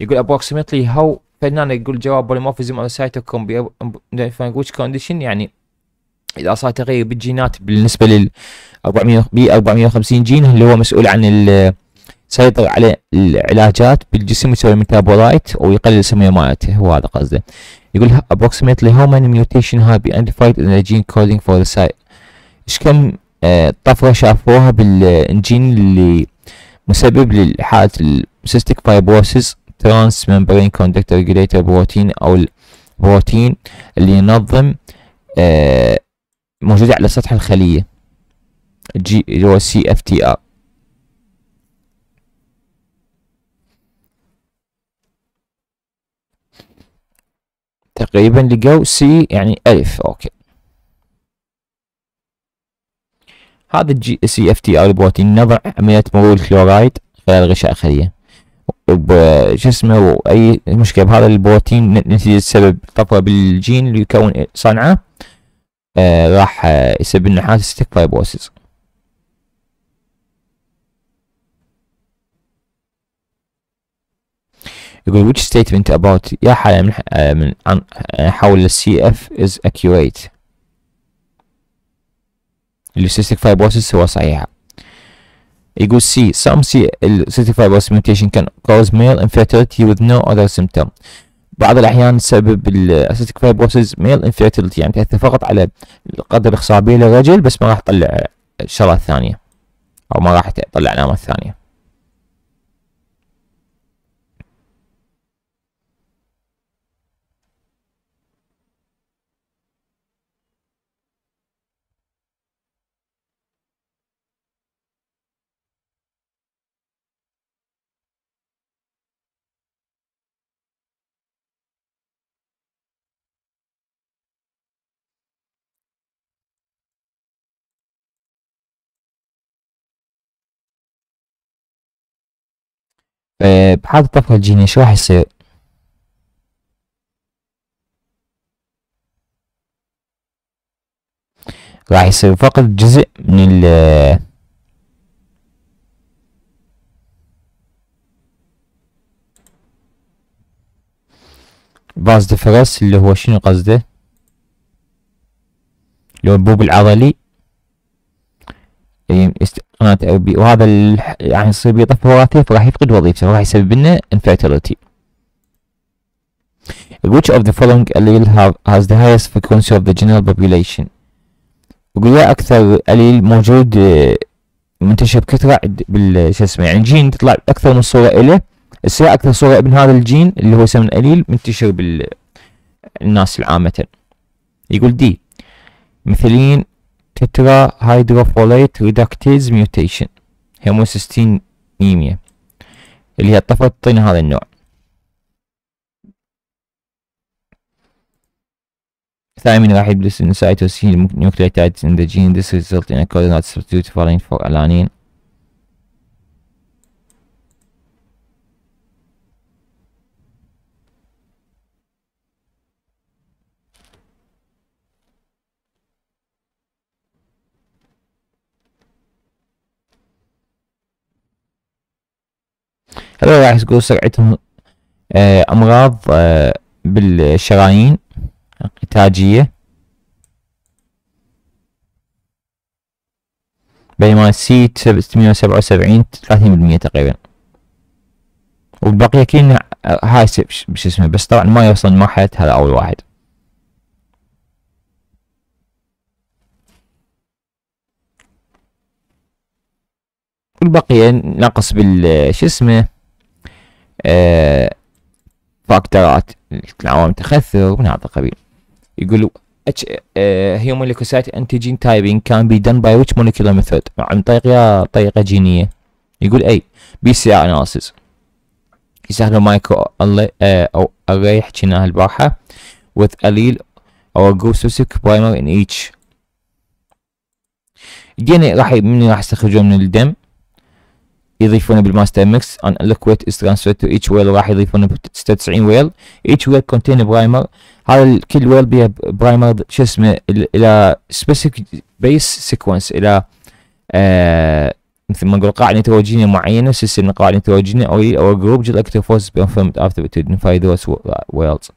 يقول ابروكسيمتلي هاو فهنا يقول جواب polymorphism or cytochrome ويتش كونديشن يعني اذا صار تغير بالجينات بالنسبه لل 400 بي 450 جين اللي هو مسؤول عن السيطرة على العلاجات بالجسم يسوي ميتابولايت ويقلل سميه مالته هو هذا قصده يقول approximately how many mutation have been identified in the gene coding for the ايش كم آه طفرة شافوها بالانجين اللي مسبب لحالة السيستيك فايبروسيس ترانس ممبرين كوندكتر ريجليتر بروتين او البروتين اللي ينظم آه موجودة على سطح الخلية جي اللي هو سي اف تي ار تقريبا لقوا سي يعني الف اوكي هذا الجي سي اف تي او البروتين نضع عمليه مرور الكلورايد خلال غشاء الخليه وش اسمه واي مشكله بهذا البروتين نتيجه سبب طفره بالجين اللي يكون صنعه آه راح آه، يسبب النحاس ستيك فايبوسيس يقول which statement about يا حالة من, آه، من عن آه، حول السي اف is accurate السيستيك فايبروسيس هو صحيح يقول سي سام سي السيستيك فايبروسيس ميوتيشن كان كوز ميل انفيرتيلتي وذ نو اذر symptom بعض الأحيان تسبب السيستيك فايبروسيس ميل انفيرتيلتي يعني تأثر فقط على القدر الخصابية للرجل بس ما راح تطلع الشغلة الثانية أو ما راح تطلع العلامة ثانيه بحالة الطفرة الجينية شو راح يصير؟ راح يصير فقط جزء من ال باز دفرس اللي هو شنو قصده؟ اللي هو البوب العضلي يعني قناه بي وهذا يعني يصير به طفره وراثيه فراح يفقد وظيفته وراح يسبب لنا infertility. Which of the following allele have has the highest frequency of the general population؟ يقول يا اكثر allele موجود آه، منتشر بكثره عند شو اسمه يعني جين تطلع اكثر من صوره له يصير اكثر صوره ابن هذا الجين اللي هو يسمى الاليل منتشر بالناس العامه يقول دي مثلين tetrahydrofolate reductase mutation هيموسيستينيميا اللي هي الطفرة تعطينا هذا النوع ثامن راح يبلس ان سايتوسين nucleotides in the gene this result in a coordinate substitute valine for alanine هذول راح تقول سرعتهم آه، امراض آه، بالشرايين قتاجية بينما السي ثلاثين بالمية تقريبا والبقية كلنا آه، هاي بش اسمه بس طبعا ما يوصل لمرحلة هذا أول واحد والبقية نقص بال اسمه آه، فاكتورات العوامل التخثر من هذا القبيل يقول اتش آه، هيومن ليكوسايت انتيجين typing كان بي دن باي ويتش molecular ميثود عن طريق يا طريقة جينية يقول اي بي سي ار اناليسيس يستخدم مايكرو او اري حكيناها البارحة with allele or glycosic primer in each جيني إيه راح من راح يستخرجوه من الدم يضيفونه بالماستر ميكس ان liquid از transferred تو ايتش ويل راح يضيفونه ب 96 ويل ايتش ويل كونتين برايمر هذا كل ويل بيها برايمر شو اسمه الى سبيسيفيك بيس سيكونس الى آه، مثل ما نقول قاعده نيتروجينية معينة سلسلة من قاعده نيتروجينية أو أو جروب جل أكتوفوس confirmed افتر تو identify those ويلز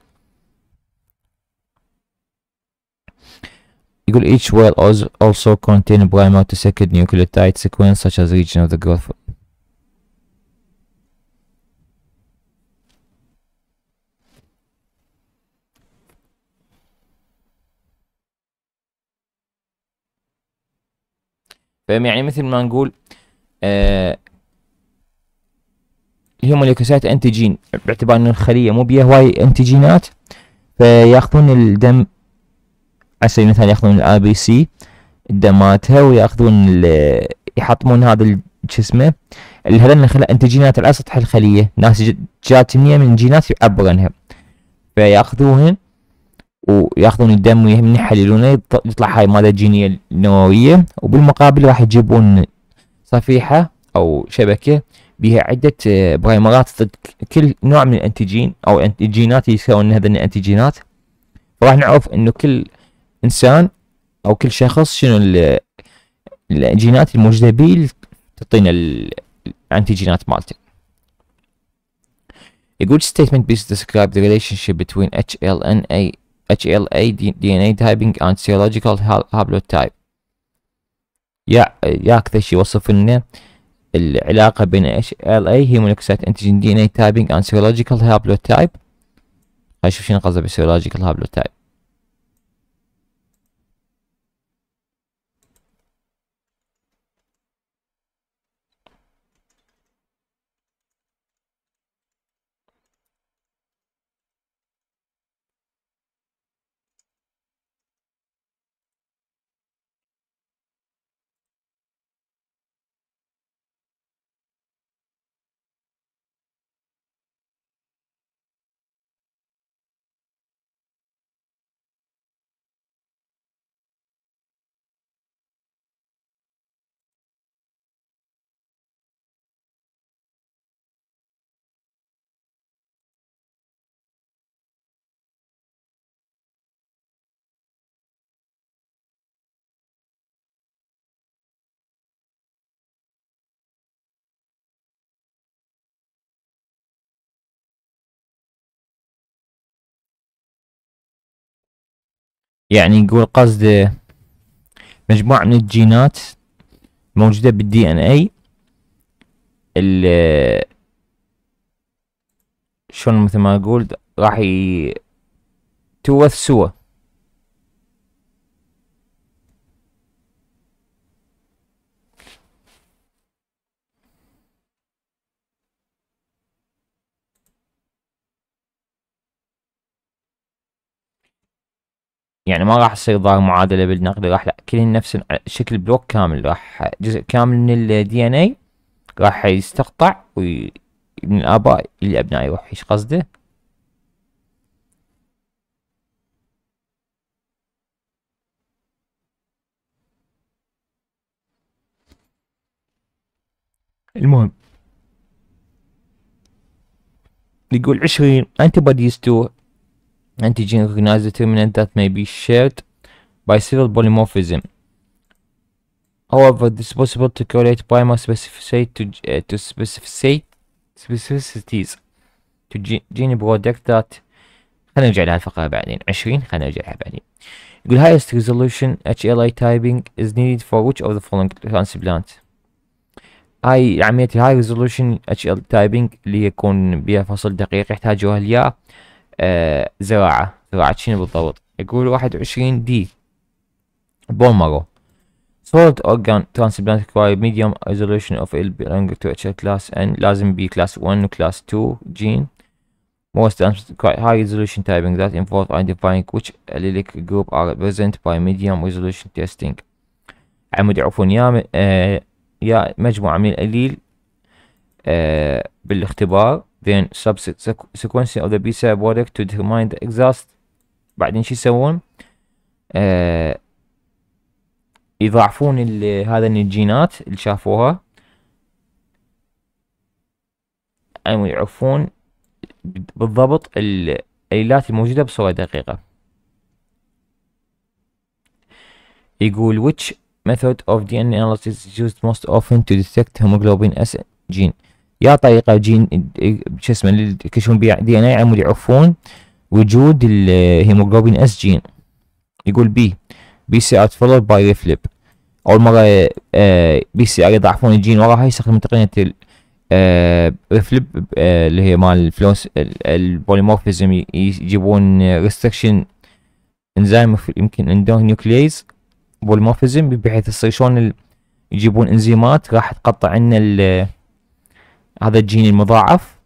يقول each well also contain primer to second nucleotide sequence such as region of the growth فاهم يعني مثل ما نقول آه اللي هم ليوكوسايت انتيجين باعتبار ان الخليه مو بيها هواي انتيجينات فياخذون الدم على سبيل المثال ياخذون الاي بي سي دماتها وياخذون يحطمون هذا شو اسمه من خلال انتيجينات على سطح الخليه ناس جات من جينات يعبرنها فياخذوهن وياخذون الدم ويهم يحللونه يطلع هاي ماده جينيه نوويه وبالمقابل راح يجيبون صفيحه او شبكه بها عده آه، برايمرات ضد كل نوع من الانتيجين او انتيجينات يسوون هذا الانتيجينات راح نعرف انه كل انسان او كل شخص شنو الجينات الموجوده به تعطينا الانتيجينات مالته A good statement is describe the relationship between HLNA HLA DNA typing and serological haplotype يا ياك ذا الشيء وصف لنا العلاقة بين HLA هيمولوكسات انتجين DNA typing and serological haplotype هاي شوف شنو قصده بسيرولوجيكال هابلوتايب يعني يقول قصده مجموعة من الجينات موجودة بالدي ان اي ال شلون مثل ما اقول راح توث سوا يعني ما راح يصير ضار معادله بالنقد راح لا كل نفس شكل بلوك كامل راح جزء كامل من الدي ان اي راح يستقطع وي... من الاباء للابناء يروح ايش قصده المهم يقول عشرين انتي باديز تو antigen recognized determinant that may be shared by several polymorphism. However, it is possible to correlate biomass specificity to, uh, to specificity specificities to gene product that. خلينا نرجع لها الفقرة بعدين 20 خلينا نرجع لها بعدين يقول highest resolution HLA typing is needed for which of the following transplant هاي عملية high resolution HLA typing اللي يكون بها فصل دقيق يحتاجوها الياء آه زراعة زراعة شنو بالضبط يقول واحد وعشرين دي بون مارو solid organ transplant require medium resolution of ill belonging to a class and لازم be class 1 و class 2 gene most transplants require high resolution typing that involve identifying which allelic group are present by medium resolution testing عمود عفوا يا آه يا مجموعة من الأليل آه بالاختبار then subset of the pizza product to determine the exhaust بعدين شو يسوون؟ آه يضاعفون هذا الجينات اللي شافوها أو يعرفون بالضبط الآلات الموجودة بصورة دقيقة يقول which method of DNA analysis is used most often to detect hemoglobin S gene يا طريقه جين شو اسمه يكشفون بها دي ان اي عمود يعرفون وجود الهيموجلوبين اس جين يقول بي بي سي ار تفولد باي ذا فليب اول مره بي سي ار يضعفون الجين وراها يستخدمون تقنيه الفليب آه، آه، اللي هي مال الفلوس البوليمورفيزم يجيبون ريستكشن انزيم يمكن عندهم نيوكليز بوليمورفيزم بحيث يصير شلون يجيبون انزيمات راح تقطع عنا ال هذا الجين المضاعف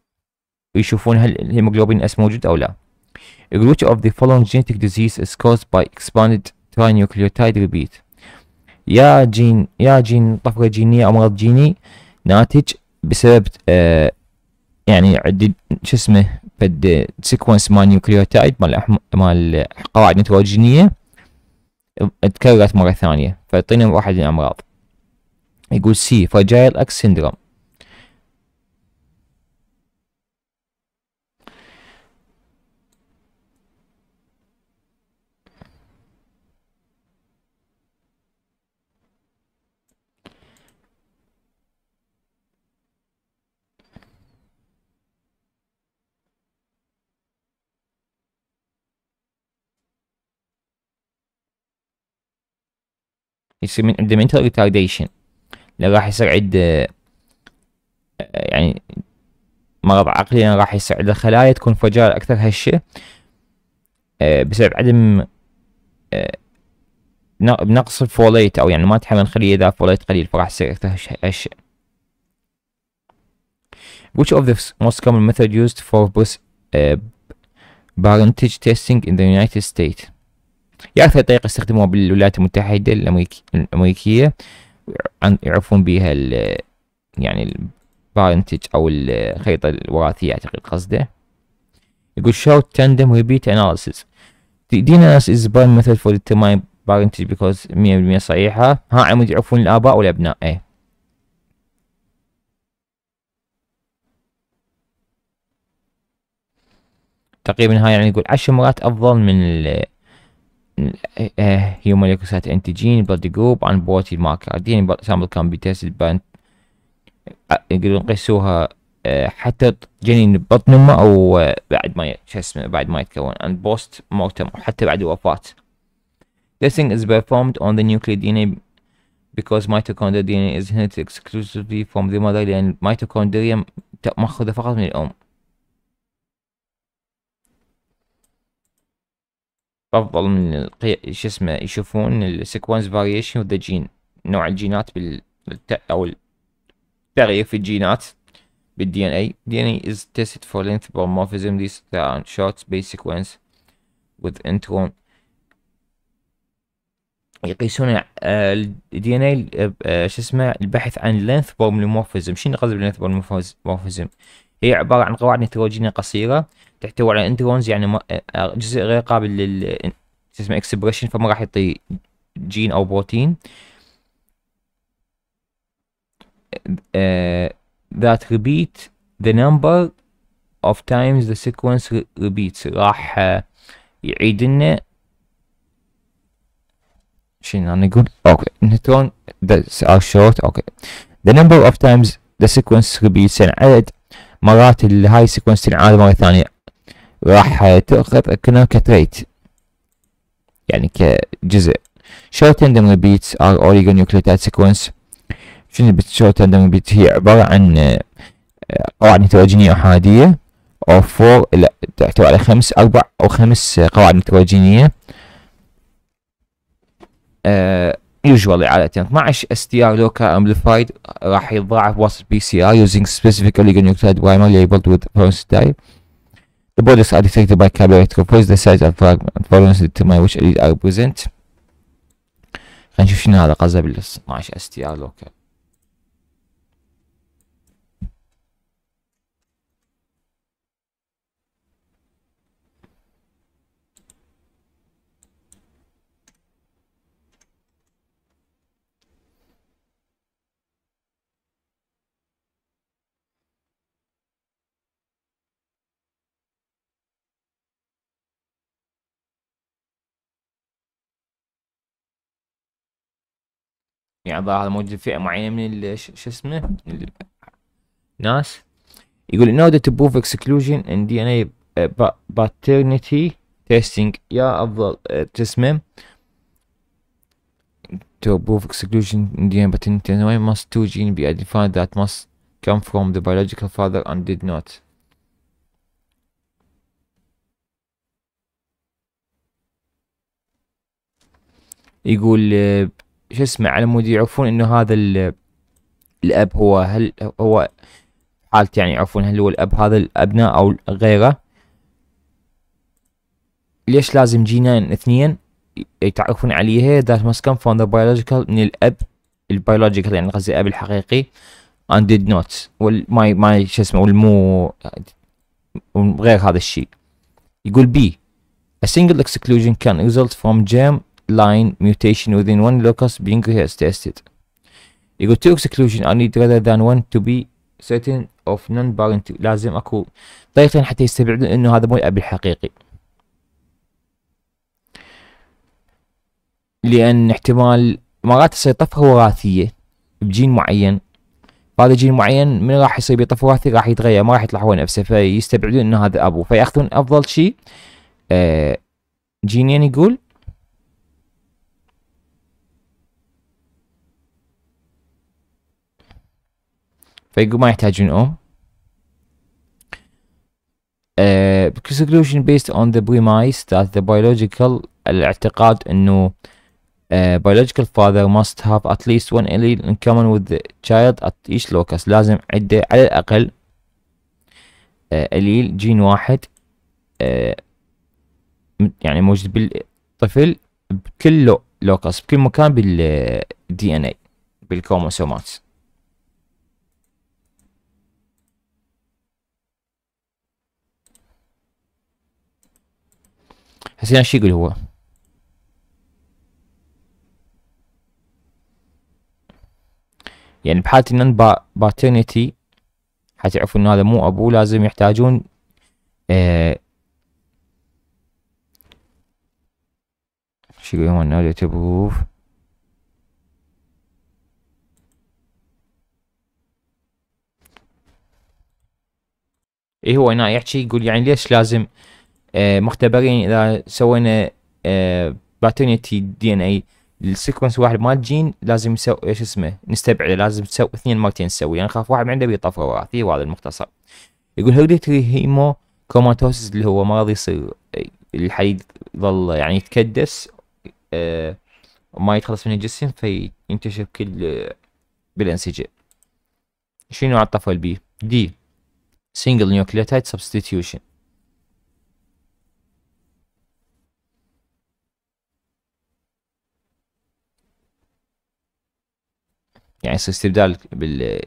ويشوفون هل الهيموجلوبين اس موجود او لا which of the following genetic disease is caused by expanded trinucleotide repeat يا جين يا جين طفرة جينية أو مرض جيني ناتج بسبب آه يعني عدد شو اسمه فد سيكونس مال نيوكليوتايد مال أحم... مال قواعد نيتروجينية تكررت مرة ثانية فيعطينا واحد من الأمراض يقول سي فراجايل اكس سندروم يصير من عنده mental retardation لأن راح يصير عنده آه، يعني مرض عقلي لأن راح يصير عنده خلايا تكون فجال أكثر هشة آه، بسبب عدم آه، بنقص الفوليت أو يعني ما تحمل خلية إذا فوليت قليل فراح يصير أكثر هشة Which of the most common method used for breast uh, parentage testing in the United States? يا أكثر طريقة استخدموها بالولايات المتحدة الامريكيه الأمريكية يعرفون بها ال يعني البارنتج أو الخريطة الوراثية أعتقد قصده يقول short تندم ريبيت اناليسيس دي DNS از بان ميثود فور ديتيرماين بارنتج بيكوز 100% صحيحة ها عمود يعرفون الآباء والأبناء إيه تقريبا هاي يعني يقول عشر مرات أفضل من ال hemolymphocyte antigen blood group عن بروتين ماركر دي sample can be tested by يقدرون يقيسوها حتى جنين بطن امه او بعد ما شو اسمه بعد ما يتكون and post mortem او حتى بعد الوفاه testing is performed on the nuclear DNA because mitochondrial DNA is inherited exclusively from the mother لأن mitochondria مأخوذة فقط من الأم افضل من القي... شو اسمه يشوفون السيكونس فاريشن اوف ذا جين نوع الجينات بال او التغيير في الجينات بالدي ان اي دي ان اي is tested for length polymorphism these are short base sequence with intron يقيسون الدي ان اي شو اسمه البحث عن length polymorphism شنو قصد باللength polymorphism هي عبارة عن قواعد نيتروجينية قصيرة تحتوي على انترونز يعني جزء غير قابل لل اسمه اكسبريشن فما راح يعطي جين او بروتين ذات آه، that repeat the number of times the sequence repeats راح آه، يعيد لنا شنو انا اقول اوكي نترون ار شورت اوكي the number of times the sequence repeats يعني عدد مرات الهاي سيكونس تنعاد مرة ثانية راح تأخذ economic trait يعني كجزء short tandem repeats are oligonucleotide sequence شنو بت short tandem repeats هي عبارة عن قواعد نيتروجينية أحادية أو فور لا تحتوي على خمس أربع أو خمس قواعد نيتروجينية أه usually على 12 STR local amplified راح يضاعف وسط PCR using specific oligonucleotide primer labeled with prostate type The bodies are detected by to compose the size and fragments determine which elite are present. هنشوف شنو هذا قزة بال 12 اس تي يعني ظاهر موجود فئه معينه من شو اسمه الناس يقول in order to prove exclusion in DNA paternity testing يا افضل تسمم to prove exclusion in DNA paternity testing must two genes be identified that must come from the biological father and did not يقول شو اسمه على مود يعرفون انه هذا الاب هو هل هو حالته يعني يعرفون هل هو الاب هذا الابناء او غيره ليش لازم جينا اثنين يتعرفون عليها ذات ماست come from ذا biological من الاب البيولوجيكال يعني قصدي الاب الحقيقي and did not والماي ما شو اسمه والمو غير هذا الشيء يقول بي A single exclusion can result from germ line mutation within one locus being tested. يقول two exclusion I need rather than one to be certain of non-parent لازم اكو طريقتين حتى يستبعدون انه هذا مو الاب الحقيقي. لان احتمال مرات تصير طفره وراثيه بجين معين هذا جين معين من راح يصير بطف وراثي راح يتغير ما راح يطلع هو نفسه فيستبعدون انه هذا ابوه فياخذون افضل شيء جينين يقول فيقول ما يحتاجون او Uh, conclusion based on the premise that the biological الاعتقاد انه uh, biological father must have at least one allele in common with the child at each locus لازم عنده على الاقل allele uh, جين واحد uh, يعني موجود بالطفل بكل لوكس بكل مكان بالدي ان اي بالكروموسومات حسين ايش يقول هو يعني بحالة النون باترنتي حتعرفوا انه هذا مو ابوه لازم يحتاجون آه شو يقولون نولت تبوف ايه هو هنا يحكي يقول يعني ليش لازم مختبرين اذا اه، سوينا باترنتي دي ان اي السيكونس واحد مال جين لازم نسوي ايش اسمه نستبعده لازم تسوي اثنين مرتين نسوي لان يعني خاف واحد عنده بيطفر وراثي وهذا المختصر يقول هيريتري هيمو كوماتوسيس اللي هو مرض يصير اه، الحديد يظل يعني يتكدس آه يتخلص من الجسم فينتشر كل اه، بالانسجه شنو نوع الطفل بي دي سنجل نيوكليوتايد سبستيتيوشن يعني يصير استبدال بال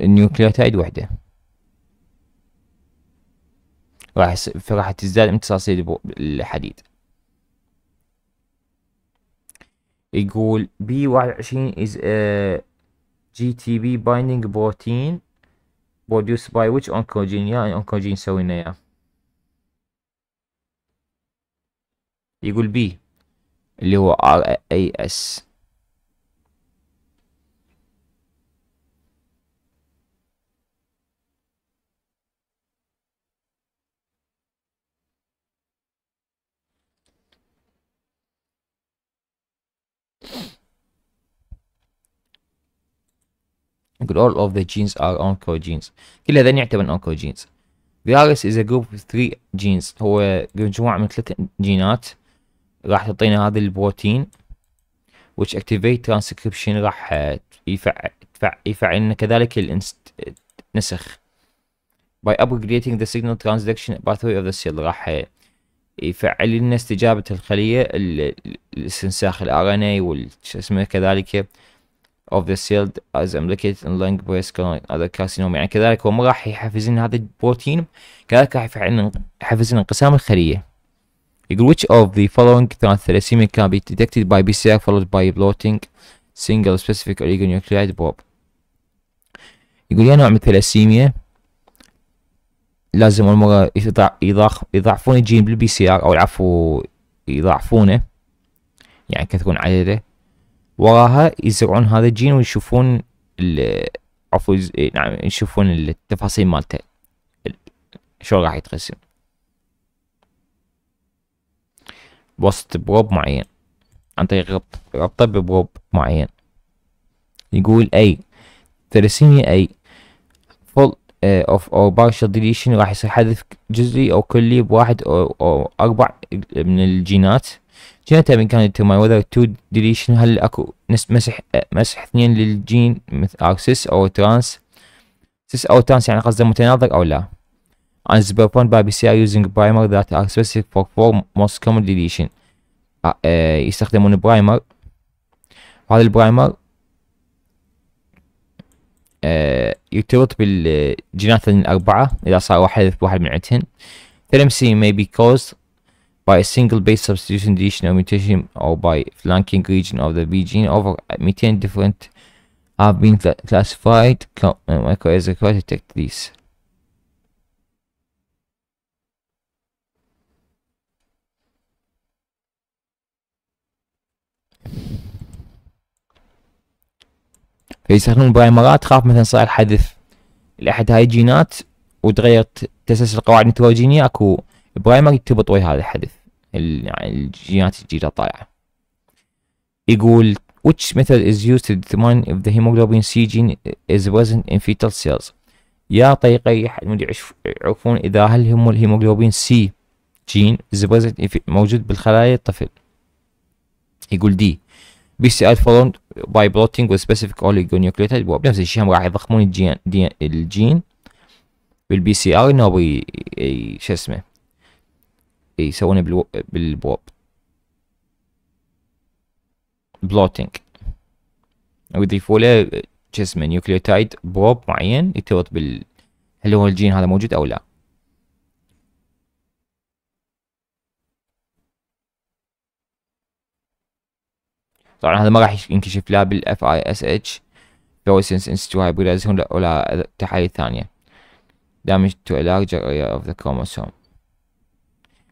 النيوكليوتايد وحده راح فراح تزداد امتصاصية الحديد يقول بي واحد وعشرين is a GTB binding protein produced by which oncogene يا oncogene سوينا اياه يقول بي اللي هو RAS نقول all of the genes are oncogenes كل هذين يعتبرون oncogenes virus is a group of three genes هو مجموعة من ثلاث جينات راح تعطينا هذا البروتين which activate transcription راح يفعل يفعلنا كذلك النسخ by upregulating the signal transduction pathway of the cell راح يفعل لنا استجابة الخلية الاستنساخ ال RNA والش اسمه كذلك of the sealed as implicated in lung breast other carcinoma يعني كذلك هو ما راح يحفزن هذا البروتين كذلك راح يحفزن انقسام الخلية يقول which of the following thalassemia can be detected by PCR followed by bloating single specific oligonucleotide probe يقول يا نوع من الثلاسيميا لازم أول مرة يضاعفون الجين بالبي سي ار او العفو يضعفونه يعني كتكون عدده وراها يزرعون هذا الجين ويشوفون عفوا إيه، نعم يشوفون التفاصيل مالته شلون راح يتقسم بوسط بروب معين عن طريق ربط ربطه ببروب معين يقول اي ثلاثينية اي فول اوف او بارشل ديليشن راح يصير حذف جزئي او كلي بواحد او, أو اربع من الجينات جينتا من كان determine whether to deletion هل اكو مسح مسح اثنين للجين او سيس او ترانس سيس او ترانس يعني قصده متناظر او لا and is performed by PCI using primer that are specific for four most common deletion uh, uh, يستخدمون برايمر وهذا البرايمر يرتبط بالجينات الأربعة إذا صار واحد واحد من عندهن. Thermosy may be caused by a single base substitution, deletion, or mutation, or by flanking region of the B gene. Over 200 different have been cl classified. and uh, is required to detect these. فيستخدمون برايمرات خاف مثلا صار حذف لأحد هاي الجينات وتغيرت تسلسل القواعد النيتروجينية اكو برايمر يرتبط ويا هذا الحذف يعني الجينات الجديدة طالعة يقول which method is used to determine if the hemoglobin C gene is present in fetal cells يا طريقة يعرفون إذا هل هم الهيموغلوبين سي جين is present موجود بالخلايا الطفل يقول دي بي سي الفا لوند باي بلوتينج وسبيسيفيك اوليجونيوكليوتايد بنفس الشيء هم راح يضخمون الجين الجين بالبي سي ار انه شو اسمه يسوونه بالو... بالبوب بلوتينج ويضيفوا له جسم نيوكليوتايد بوب معين يرتبط بال هل هو الجين هذا موجود او لا طبعا هذا ما راح ينكشف لا بالاف اي اس اتش فلوسنس انستو situ ولا تحاليل ثانية damage to a larger area of the chromosome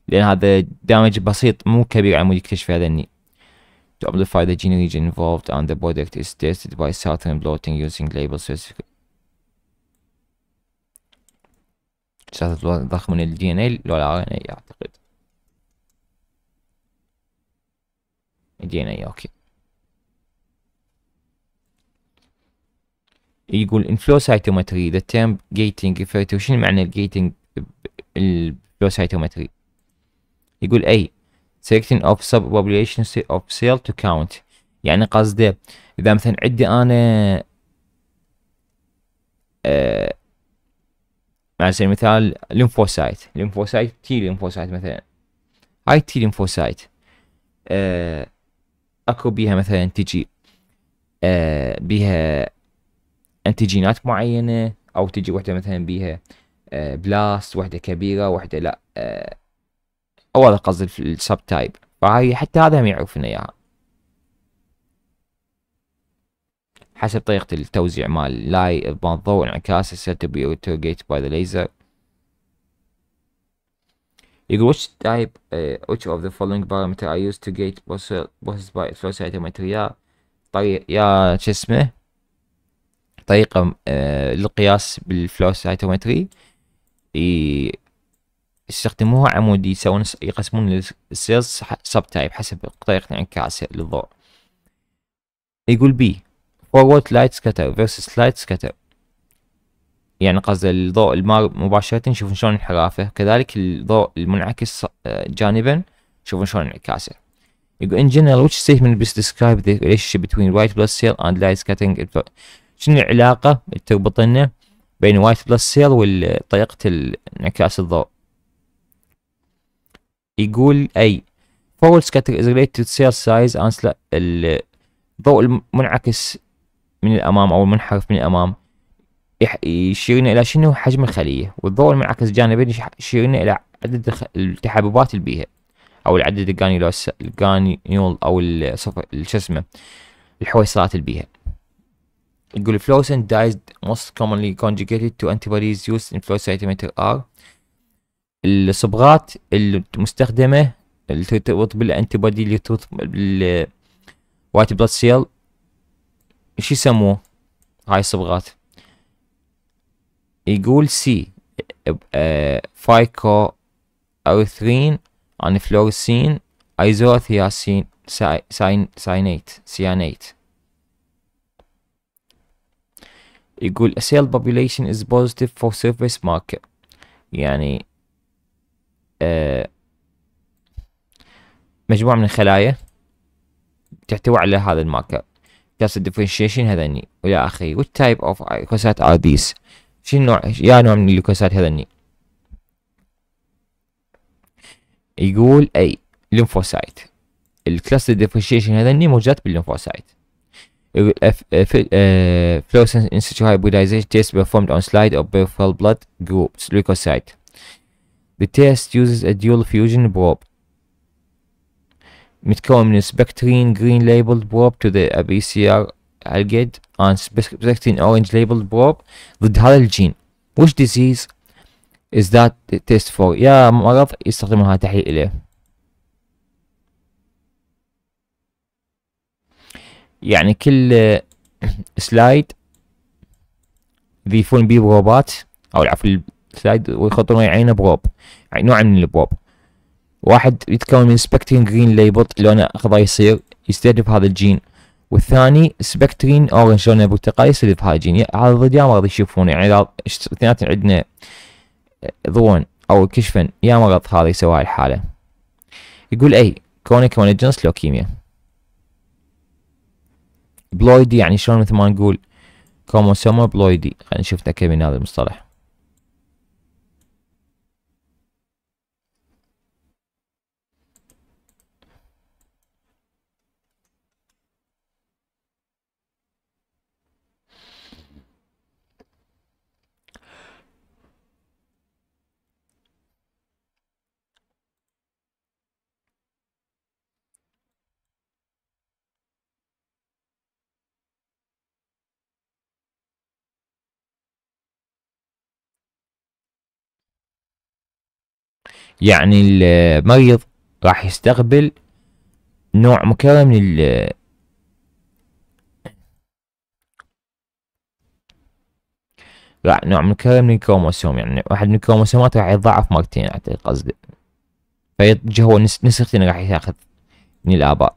لأن هذا دامج بسيط مو كبير على مود يكتشف هذا الني To amplify the gene region involved and the product is tested by Saturn blotting using label specific ضخ من الدي ان اي لو الار ان اعتقد الدي ان اي اوكي يقول inflow cytometry the term gating refer to شنو معنى الجيتنج الفلو cytometry يقول أي selecting of sub population of cell to count يعني قصده إذا مثلا عندي أنا آه على سبيل المثال ليمفوسايت ليمفوسايت تي ليمفوسايت مثلا هاي تي ليمفوسايت آه اكو بيها مثلا تجي آه بيها انتيجينات معينه او تجي وحده مثلا بيها آه بلاست وحده كبيره وحده لا آه او هذا قصدي في السب تايب فهاي حتى هذا هم يعرفنا اياها يعني. حسب طريقة التوزيع مال لاي إبان ضوء انعكاس السيل to be interrogated by the laser يقول which type uh, which of the following parameter I use to gate process by flow cytometry يا شو اسمه طريقة uh, للقياس بالفلو سايتومتري يستخدموها عمودي يسوون يقسمون السيلز سب تايب حسب طريقة انعكاسه للضوء يقول بي فورورد لايت سكتر فيرسس لايت سكتر يعني قصد الضوء المار مباشرة شوفون شلون انحرافه كذلك الضوء المنعكس آه، جانبا شوفون شلون انعكاسه يقول in general which statement best describe the relationship between white blood cell and light scattering شنو العلاقة اللي تربط لنا بين white blood cell وطريقة انعكاس الضوء يقول أي forward scatter is related to سايز انس الضوء المنعكس من الأمام أو المنحرف من الأمام يشيرنا إلى شنو حجم الخلية والضوء المنعكس جانبيا يشيرنا إلى عدد التحببات اللي بيها أو العدد الجانيولوس الجانيول أو شو اسمه الحويصلات اللي بيها يقول fluorescent dyes most commonly conjugated to antibodies used in fluorescent meter are الصبغات المستخدمة اللي ترتبط بالانتي بودي اللي ترتبط بال وايت بلاد سيل شو يسموه هاي الصبغات يقول سي فايكو أرثرين عن فلورسين ايزوثياسين ساين ساينيت سيانيت يقول a cell population is positive for surface marker يعني آه، مجموعة من الخلايا تحتوي على هذا الماركر كلاس الديفرنشيشن هذني ويا اخي وات تايب اوف leukocyte ار ذيس شنو نوع يا نوع من الليوكوسايت هذني يقول اي ليمفوسايت الكلاس ديفرنشيشن هذني موجودات بالليمفوسايت Fluorescence in situ hybridization test performed on slide of peripheral blood groups leukocyte The test uses a dual fusion probe متكون من spectrin green labeled probe to the PCR algid and spectrin orange labeled probe ضد هذا الجين which disease is that test for يا مرض يستخدمها تحليل إليه يعني كل سلايد يضيفون بيه بروبات أو العفو سلايد ويخطون عينه بروب يعني نوع من البروب واحد يتكون من سبكترين جرين ليبل لونه اخضر يصير يستهدف هذا الجين والثاني سبكترين اورنج لونه برتقالي يستهدف هذا الجين هذا ضد يا مرض يشوفونه يعني اثنيناتهم عندنا ظون آه، او كشفا يا مرض هذا يسوي هاي الحاله يقول اي كونيك مالجنس لوكيميا بلويدي يعني شلون مثل ما نقول كوموسوما بلويدي خلينا نشوف نتاكد من هذا المصطلح يعني المريض راح يستقبل نوع مكرر من ال نوع مكرر من الكروموسوم يعني واحد من الكروموسومات راح يتضاعف مرتين اعتقد قصدي فيتجه هو نسختين راح ياخذ من الاباء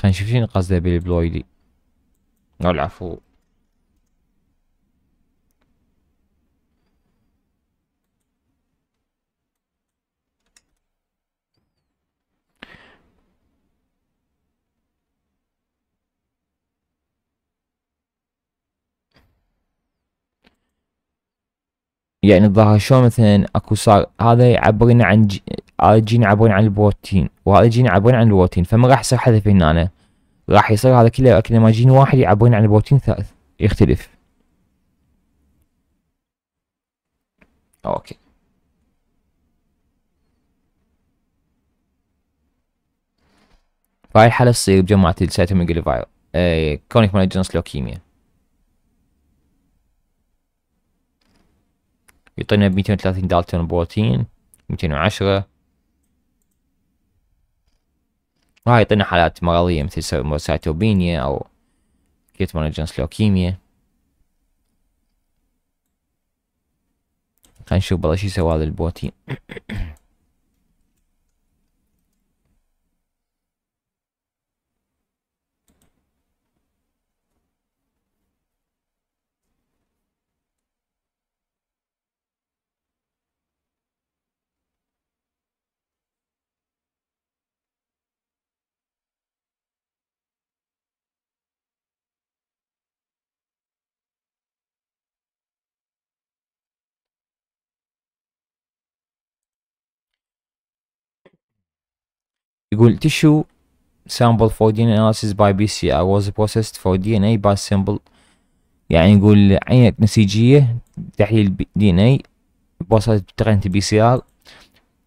خلينا نشوف شنو قصده بالبلويدي او العفو يعني الظاهر شلون مثلا اكو صار هذا يعبرنا عن هذا الجين يلعبون عن البروتين وهذا الجين يلعبون عن البروتين فما راح يصير حذف هنا أنا. راح يصير هذا كله لكن لما جين واحد يلعبون عن البروتين ثالث يختلف اوكي فهاي الحالة تصير بجماعة السيتوميجالي فايروس ايه كونيك مالجنس لوكيميا يعطينا 230 دالتون بروتين 210 ما يعطينا حالات مرضية مثل سايتوبينيا أو كيت مانجنس لوكيميا خلينا نشوف بلا شي سوى هذا البوتي يقول tissue sample for DNA analysis by PCR was processed for DNA by sample يعني يقول عينة نسيجية تحليل DNA بوصلت بتقنية PCR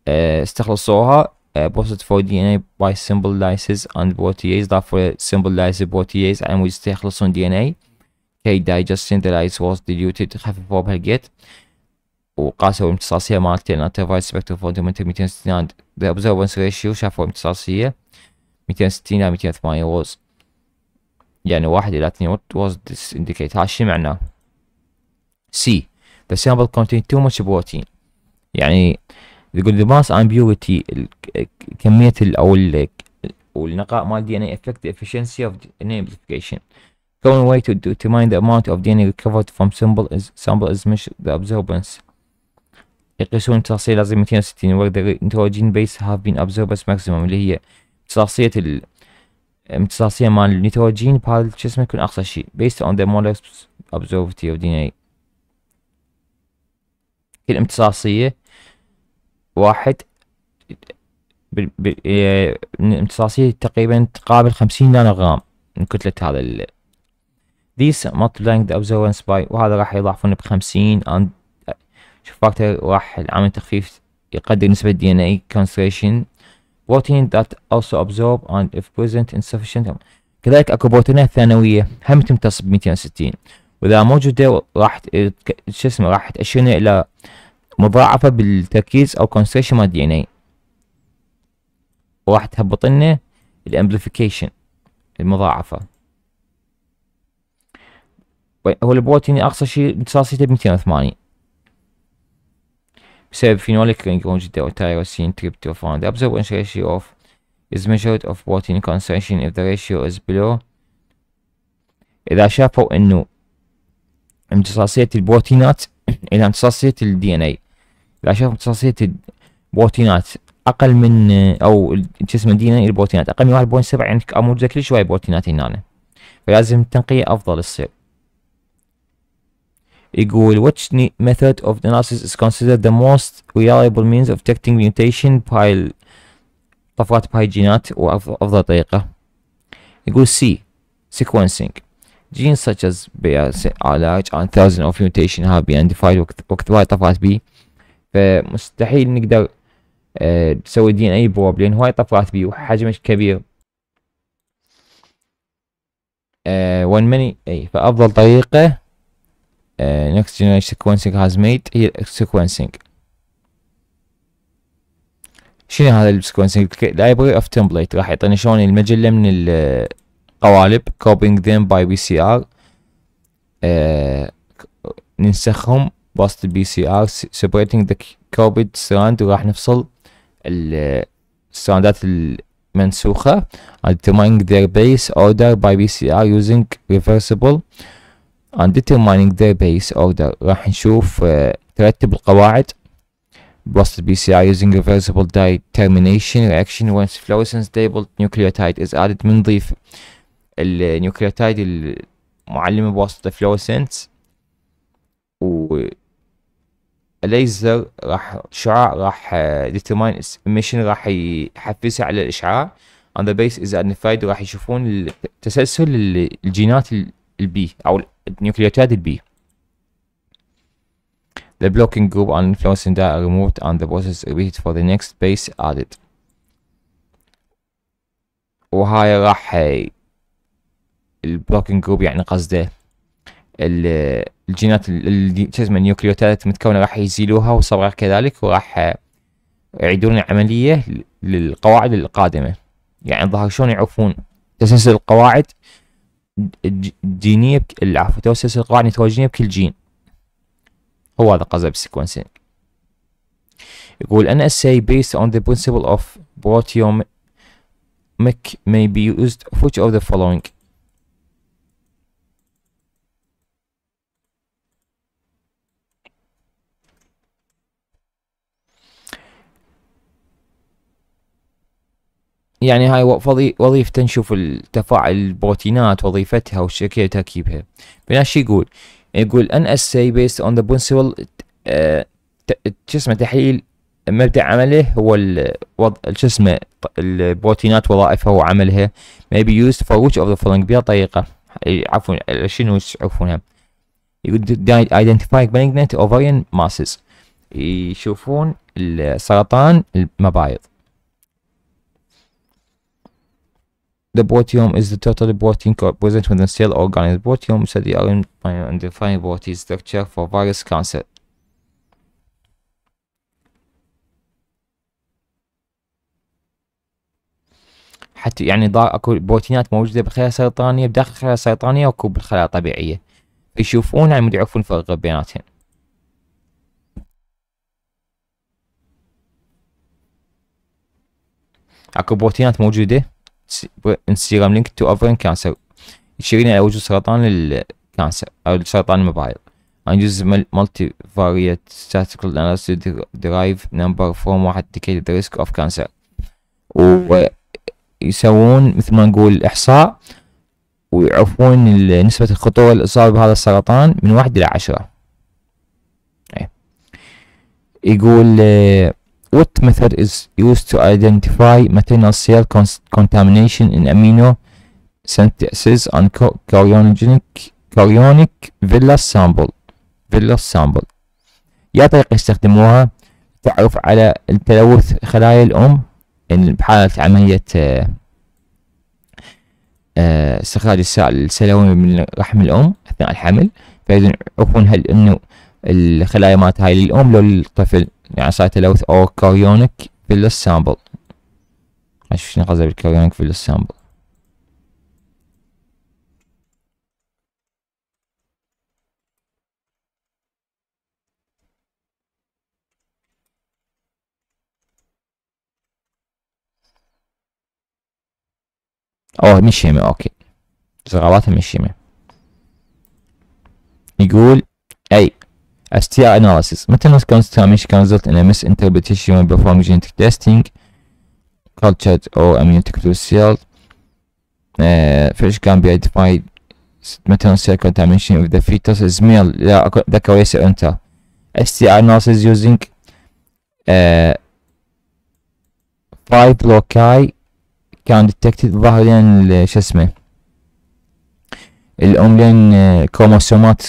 آه، استخلصوها آه، بوصلت for DNA by اي lysis and protease اند بروتيز ضافوا سمبل لايز بروتيز على مود يستخلصون دي ان اي كي دايجست سينثلايز واز ديليوتد خففوها بهالجيت وقاسوا الامتصاصيه مالته الانتر فايد سبكتر فوندمنتال 260 عند ذا ابزربنس ريشيو شافوا الامتصاصيه 260 الى 208 ووز يعني واحد الى 2 ووز ذس انديكيت هذا الشيء معناه سي ذا سامبل كونتين تو ماتش بروتين يعني يقول ذا ماس امبيورتي كميه او والنقاء مال دي ان اي افكت ذا افشنسي اوف ان اي امبليفيكيشن Going away to determine the amount of DNA recovered from sample is sample is measured the absorbance. يقيسون تصاصية لازم 260 وستين the نيتروجين base هاف بين absorbed as اللي هي امتصاصية ال امتصاصية مال النيتروجين بهذا الجسم يكون أقصى شيء based on the molar دي of DNA كل امتصاصية واحد امتصاصية تقريبا تقابل خمسين نانوغرام من كتلة هذا ال this multiplying the observance by وهذا راح يضعفون بخمسين and شوف فاكتور واحد عامل تخفيف يقدر نسبة الدي ان اي concentration protein that also absorb and if present insufficient كذلك اكو بروتينات ثانوية هم تمتص ب 260 واذا موجودة راح شو اسمه راح تأشرنا الى مضاعفة بالتركيز او concentration مال الدي ان اي وراح تهبط لنا الامبليفيكيشن المضاعفة طيب، هو البروتين اقصى شيء امتصاصيته ب 280 بسبب phenolic ring which the tyrosine tryptophan. The absorption ratio of is measured of protein concentration if the ratio is below إذا شافوا إنه امتصاصية البروتينات إلى امتصاصية ال DNA إذا شافوا امتصاصية البروتينات أقل من أو جسم ال DNA البروتينات أقل من واحد بوينت سبعة عندك موجودة كل شوية بروتينات هنا فلازم تنقية أفضل تصير يقول which method of analysis is considered the most reliable means of detecting mutation by طفرات باي جينات وافضل طريقة يقول C sequencing genes such as BRCA and thousands of mutations have been identified وقت وكثير طفرات B فمستحيل نقدر نسوي دي ان اي بروب لان هواي طفرات B وحجمه كبير وين uh, ماني اي فافضل طريقه نكست آه، generation sequencing هاز ميد هي sequencing شنو هذا السيكونسينج لايبرري اوف تمبليت راح يعطيني شلون المجله من القوالب كوبينج ذيم باي بي سي ار ننسخهم بوست بي سي ار سيبريتنج ذا كوبيد ستراند وراح نفصل الستراندات المنسوخة ديترماينج ذير بيس اوردر باي بي سي ار يوزنج ريفرسبل on determining their base order راح نشوف ترتب القواعد بوسط البي سي اي using reversible determination reaction once fluorescence stable nucleotide is added بنضيف النيوكليوتايد المعلمة بواسطة fluorescence و الليزر راح شعاع راح determine emission راح يحفزها على الإشعاع on the base is identified راح يشوفون تسلسل الجينات البي أو النيوكليوتيد البي The blocking group and influencing that are removed and the process repeated for the next base added. وهاي راح البلوكينج جروب يعني قصده الجينات اللي شو اسمه النيوكليوتات المتكونه راح يزيلوها والصبغه كذلك وراح يعيدون العمليه للقواعد القادمه يعني ظهر شلون يعرفون تسلسل القواعد جينيه بك... العفو توسيس القواع النيتروجينيه بكل جين هو هذا قصده بالسيكونسينج يقول an assay based on the principle of proteomic may be used for which of the following يعني هاي وظيفته نشوف تفاعل البروتينات وظيفتها وشكل تركيبها شي يقول يقول ان اي بيست اون ذا برنسبل شو اسمه تحليل مبدأ عمله هو الوض... شو اسمه البروتينات وظائفها وعملها بي يوز فور ويتش اوف ذا فولينج بها طريقه عفوا شنو يشوفونها يقول ايدنتيفاي بنجنت ovarian masses يشوفون السرطان المبايض The protiome is the total protein present within cell organs. The is the arrangement and defining protein structure for various cancer. حتى يعني اكو بروتينات موجوده بالخلايا السرطانيه بداخل الخلايا السرطانيه واكو بالخلايا الطبيعيه يشوفون يعني يعرفون الفرق بيناتهم اكو بروتينات موجوده انستغرام لينك تو اوفرين كانسر يشيرني على وجود سرطان الكانسر او سرطان المبايض unused multivariate statistical analysis derive number from واحد indicate the risk of cancer ويسوون مثل ما نقول إحصاء ويعرفون نسبة الخطورة للإصابة بهذا السرطان من واحد إلى عشرة إيه. يقول What method is used to identify maternal cell con contamination in amino synthesis on chorionic chorionic villa sample villa sample يا طريقة يستخدموها تعرف على التلوث خلايا الأم يعني بحالة عملية آه، استخراج السائل السلوي من رحم الأم أثناء الحمل فيريدون يعرفون هل إنه الخلايا مالت هاي للأم لو للطفل يعني لعصاتيلوث أو كاريونيك فيلس سامبل أشوف شنو قصدي بالكاريونيك فيلس سامبل اوه مشيمة اوكي زغلاتها مشيمة يقول اي STI analysis. Metallones contamination result in a misinterpretation when performing genetic testing, cultured or to cell. Uh, fish can be identified maternal cell contamination if the fetus is male. لا ده كويس enter. STI analysis using uh, five loci can detected ظهريا لين شو اسمه الأم لين كروموسومات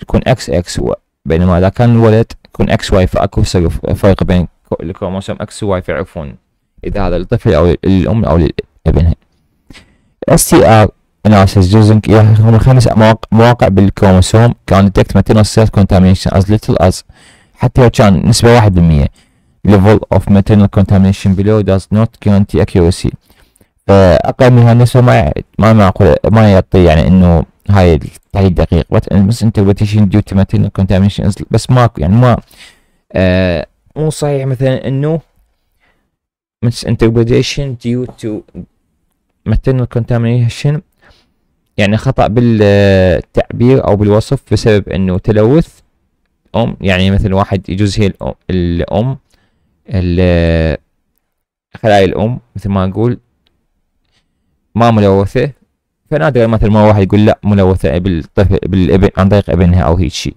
تكون اكس اكس بينما اذا كان الولد يكون اكس واي فاكو فرق بين الكروموسوم اكس واي فيعرفون اذا هذا للطفل او للام او لابنها اس تي ار analysis using هم خمس مواقع بالكروموسوم كان detect maternal cell contamination as little as حتى لو كان نسبة واحد بالمية level of maternal contamination below does not guarantee accuracy فأقل من هالنسبة ما ما معقول ما يعطي يعني إنه هاي التعليق دقيق وات انتربريتيشن ديو تو ماتيريال كونتامينشن بس ماكو يعني ما آه مو صحيح مثلا انه مس انتربريتيشن ديو تو ماتيريال كونتامينشن يعني خطأ بالتعبير او بالوصف بسبب انه تلوث ام يعني مثلا واحد يجوز هي الام, الأم خلايا الام مثل ما اقول ما ملوثه فنادرا مثل ما واحد يقول لا ملوثة بالطفل بالابن عن طريق ابنها او هيك شيء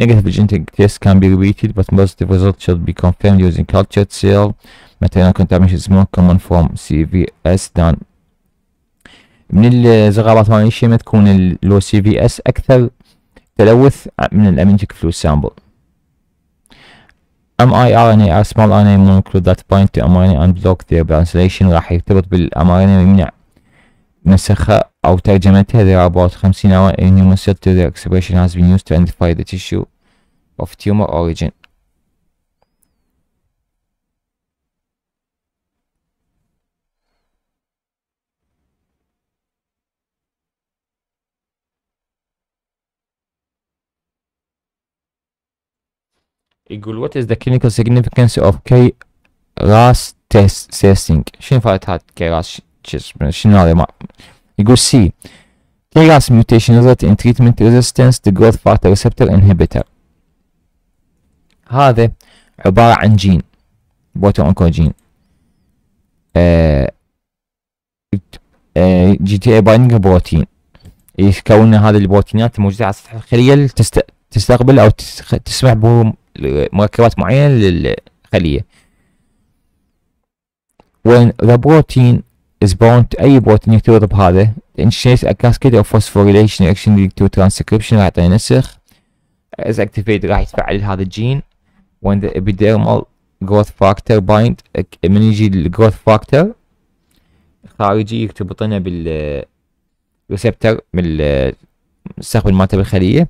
negative genetic test بس be repeated but positive results should be confirmed using cultured cell maternal contamination is more common from CVS than من الزغابات مال الشيمة تكون لو سي في اس اكثر تلوث من الامينتيك فلو سامبل ام اي ار ان اي ار سمول ان اي مونوكلود ذات بوينت تو ام ان اي اند بلوك ذير ترانسليشن راح يرتبط بالام ان اي ويمنع نسخة أو ترجمتها there are about 50 hour annual method to the expression has been used to identify the tissue of tumor origin يقول what is the clinical significance of KRAS testing شنو فائدة هاد KRAS Shinoda. يقول C KRAS ميوتيشن ان تريتمنت treatment تو to growth ريسبتر receptor inhibitor. هذا عبارة عن جين بوتو جين جي تي اي بايندنج بروتين يتكون هذا البروتينات الموجودة على سطح الخلية تستقبل أو تسمح بمركبات معينة للخلية. وين ذا بروتين is bound to any protein أي the body. بهذا initiates a cascade of phosphorylation action leading to transcription right in نسخ is activated right by the gene when the epidermal growth factor bind من يجي الجروث فاكتور خارجي يرتبط بال ريسبتر من المستقبل مالته بالخلية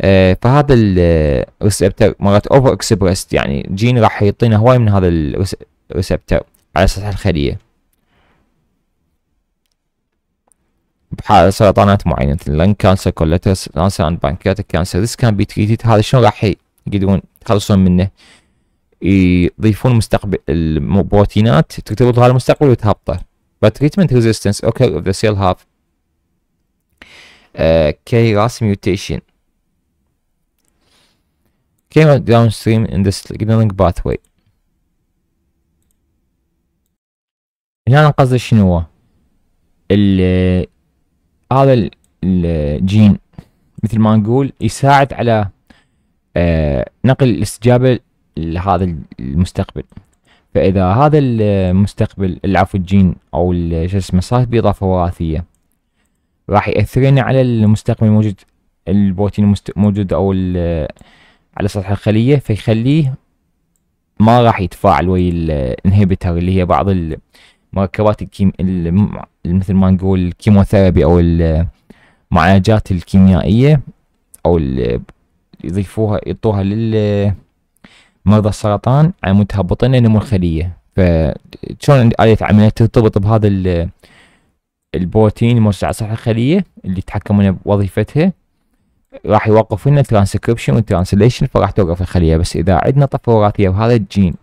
آه فهذا الريسبتر مرات اوفر اكسبرست يعني جين راح يعطينا هواي من هذا الريسبتر على سطح الخلية سرطانات معينه اللنج كانسر كوليتس كانسر اند بانكرياتيك كانسر ذس كان بي تريتد هذا شلون راح يقدرون يتخلصون منه يضيفون مستقبل البروتينات ترتبط هذا المستقبل وتهبطه but treatment resistance occur if the cell have uh, KRAS mutation came downstream in the signaling pathway هنا قصدي شنو هو؟ ال هذا الجين مثل ما نقول يساعد على آه، نقل الاستجابة لهذا المستقبل فإذا هذا المستقبل العفو الجين أو شو اسمه صارت بإضافة وراثية راح يأثرين على المستقبل الموجود البروتين الموجود أو على سطح الخلية فيخليه ما راح يتفاعل ويا الانهيبيتر اللي هي بعض مركبات الكيم مثل ما نقول الكيموثيرابي او المعالجات الكيميائيه او يضيفوها يعطوها للمرضى السرطان على مود تهبط نمو الخليه فشلون آلية عمليه ترتبط بهذا البروتين الموزع على سطح الخلية اللي يتحكمون بوظيفتها راح يوقفون الترانسكربشن والترانسليشن فراح توقف الخلية بس إذا عندنا طفرة وراثية بهذا الجين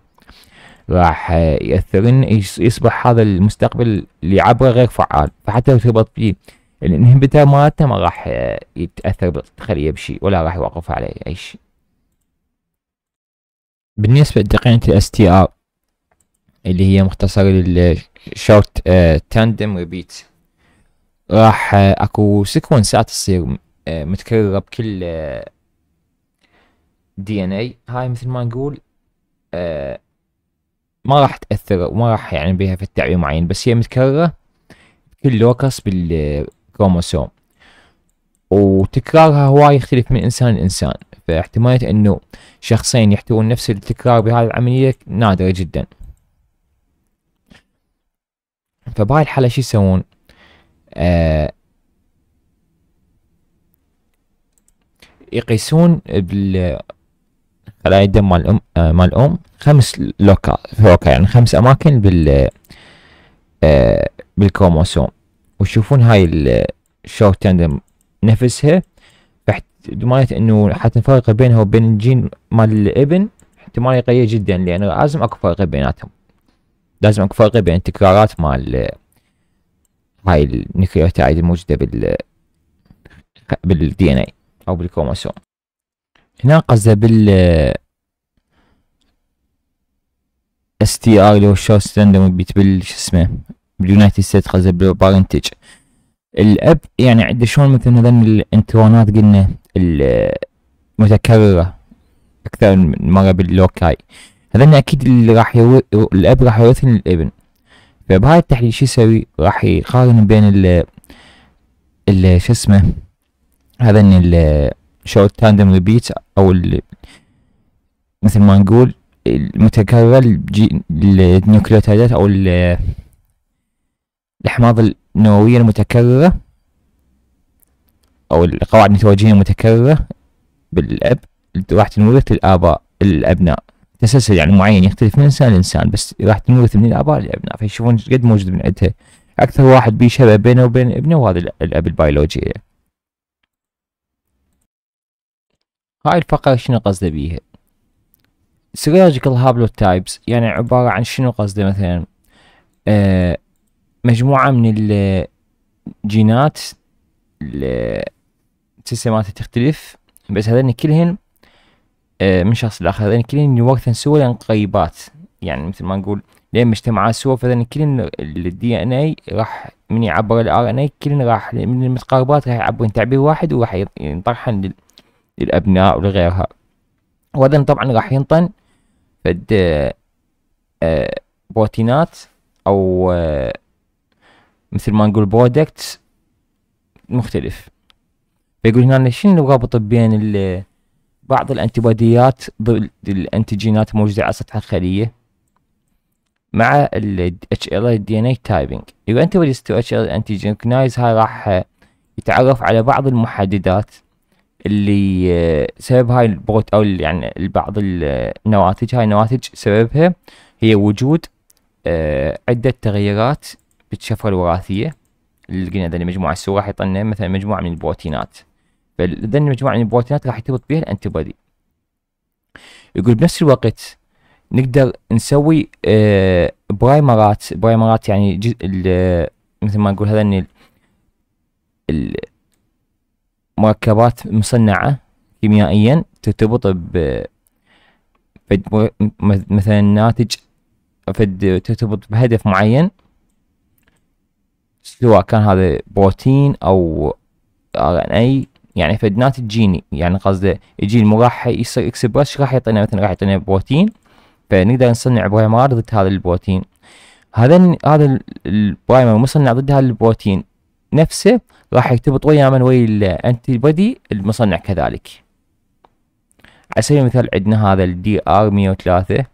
راح يأثرن يصبح هذا المستقبل اللي عبره غير فعال فحتى لو تربط فيه الانهبيتر مالته ما راح يتأثر بالخلية بشيء ولا راح يوقف عليه أي شيء بالنسبة لتقنية الاس تي ار اللي هي مختصر للشورت تاندم ريبيت راح اكو سيكونسات تصير آه، متكررة بكل دي ان اي هاي مثل ما نقول آه، ما راح تاثر وما راح يعني بها في التعبير معين بس هي متكرره في لوكس بالكروموسوم وتكرارها هواي يختلف من انسان لانسان فاحتماليه انه شخصين يحتوون نفس التكرار بهذه العمليه نادره جدا فبهاي الحاله شو يسوون آه يقيسون بال الأيدن مال الأم آه، مال الأم خمس لوكا لوكا يعني خمس أماكن بال آه بالكروموسوم وتشوفون هاي الشورت تندم نفسها احتماليه إنه حتى نفرق بينها وبين الجين مال الابن احتمالية قليلة جدا لأنه لازم أكو فرق بيناتهم لازم أكو فرق بين التكرارات مال آه، هاي النيوكليوتايد الموجودة بال آه، بالدي ان اي او بالكروموسوم يناقص بال اس تي ار اللي هو الشورت ستاند بيت بال شو اسمه باليونايتد ستيت قصده بالبارنتج الاب يعني عنده شلون مثلا هذول الانترونات قلنا المتكرره اكثر من مره باللوكاي هذول اكيد اللي راح يو... الاب راح يورث الابن فبهاي التحليل شو يسوي راح يقارن بين ال ال شو اسمه هذا شوت تاندم ريبيت او مثل ما نقول المتكرر النيوكليوتايدات او الاحماض النووية المتكررة او القواعد النتوجية المتكررة بالاب راح تنورث للاباء الابناء تسلسل يعني معين يختلف من انسان لانسان بس راح تنورث من الاباء للابناء فيشوفون قد موجود من عندها اكثر واحد بيشبه بينه وبين ابنه وهذا الاب البيولوجي هاي الفقرة شنو قصده بيها سيريولوجيكال هابلوتايبس يعني عبارة عن شنو قصده مثلا آه مجموعة من الجينات سيستماتها تختلف بس هذين كلهن آه من شخص لآخر هذين كلهن يورثن سوى قريبات يعني مثل ما نقول لين مجتمعات سوى فهذين كلهن الدي ان اي راح من يعبر الار ان اي كلهن راح من المتقاربات راح يعبرن تعبير واحد وراح ينطرحن للأبناء ولغيرها وهذا طبعا راح ينطن فد آه، بروتينات أو آه، مثل ما نقول برودكتس مختلف فيقول هنا شنو الرابط بين بعض الانتباديات ضد الانتيجينات الموجودة على سطح الخلية مع ال HLA DNA typing يقول انتباديز تو HLA antigen هاي راح يتعرف على بعض المحددات اللي آه، سبب هاي البوت او يعني بعض النواتج هاي النواتج سببها هي وجود آه، عدة تغييرات بالشفرة الوراثية اللي قلنا ذني مجموعة السورة حيطلنا مثلا مجموعة من البروتينات فذني مجموعة من البروتينات راح يرتبط بها الانتيبادي يقول بنفس الوقت نقدر نسوي آه، برايمرات برايمرات يعني جزء مثل ما نقول هذا مركبات مصنعة كيميائيا ترتبط ب مثلا ناتج فد ترتبط بهدف معين سواء كان هذا بروتين او ار ان اي يعني فد ناتج جيني يعني قصده الجين مو راح يصير اكسبرس راح يعطينا مثلا راح يعطينا بروتين فنقدر نصنع برايمر ضد هذا البروتين هذا هذا البرايمر مصنع ضد هذا البروتين نفسه راح يرتبط من ويا الانتي بودي المصنع كذلك على سبيل المثال عندنا هذا الدي ار 103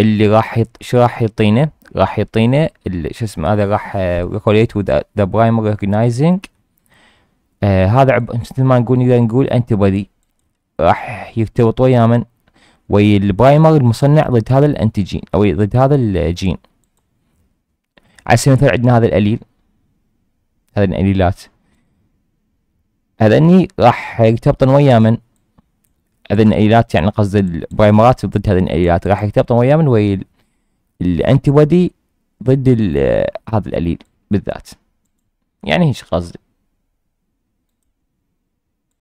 اللي راح يط... شو راح يعطينا راح يعطينا شو اسمه هذا راح ريكوليت ذا برايمر ريكوجنايزنج هذا عب... مثل ما نقول نقدر نقول انتي بودي راح يرتبط ويا من وي البرايمر المصنع ضد هذا الانتيجين او ضد هذا الجين على سبيل المثال عندنا هذا الاليل هذين الاليلات هذني راح يرتبطن ويا من هذين الاليلات يعني قصد البرايمرات ضد هذين الاليلات راح يرتبطن ويا من ويا الانتي بودي ضد هذا الاليل بالذات يعني هيك قصدي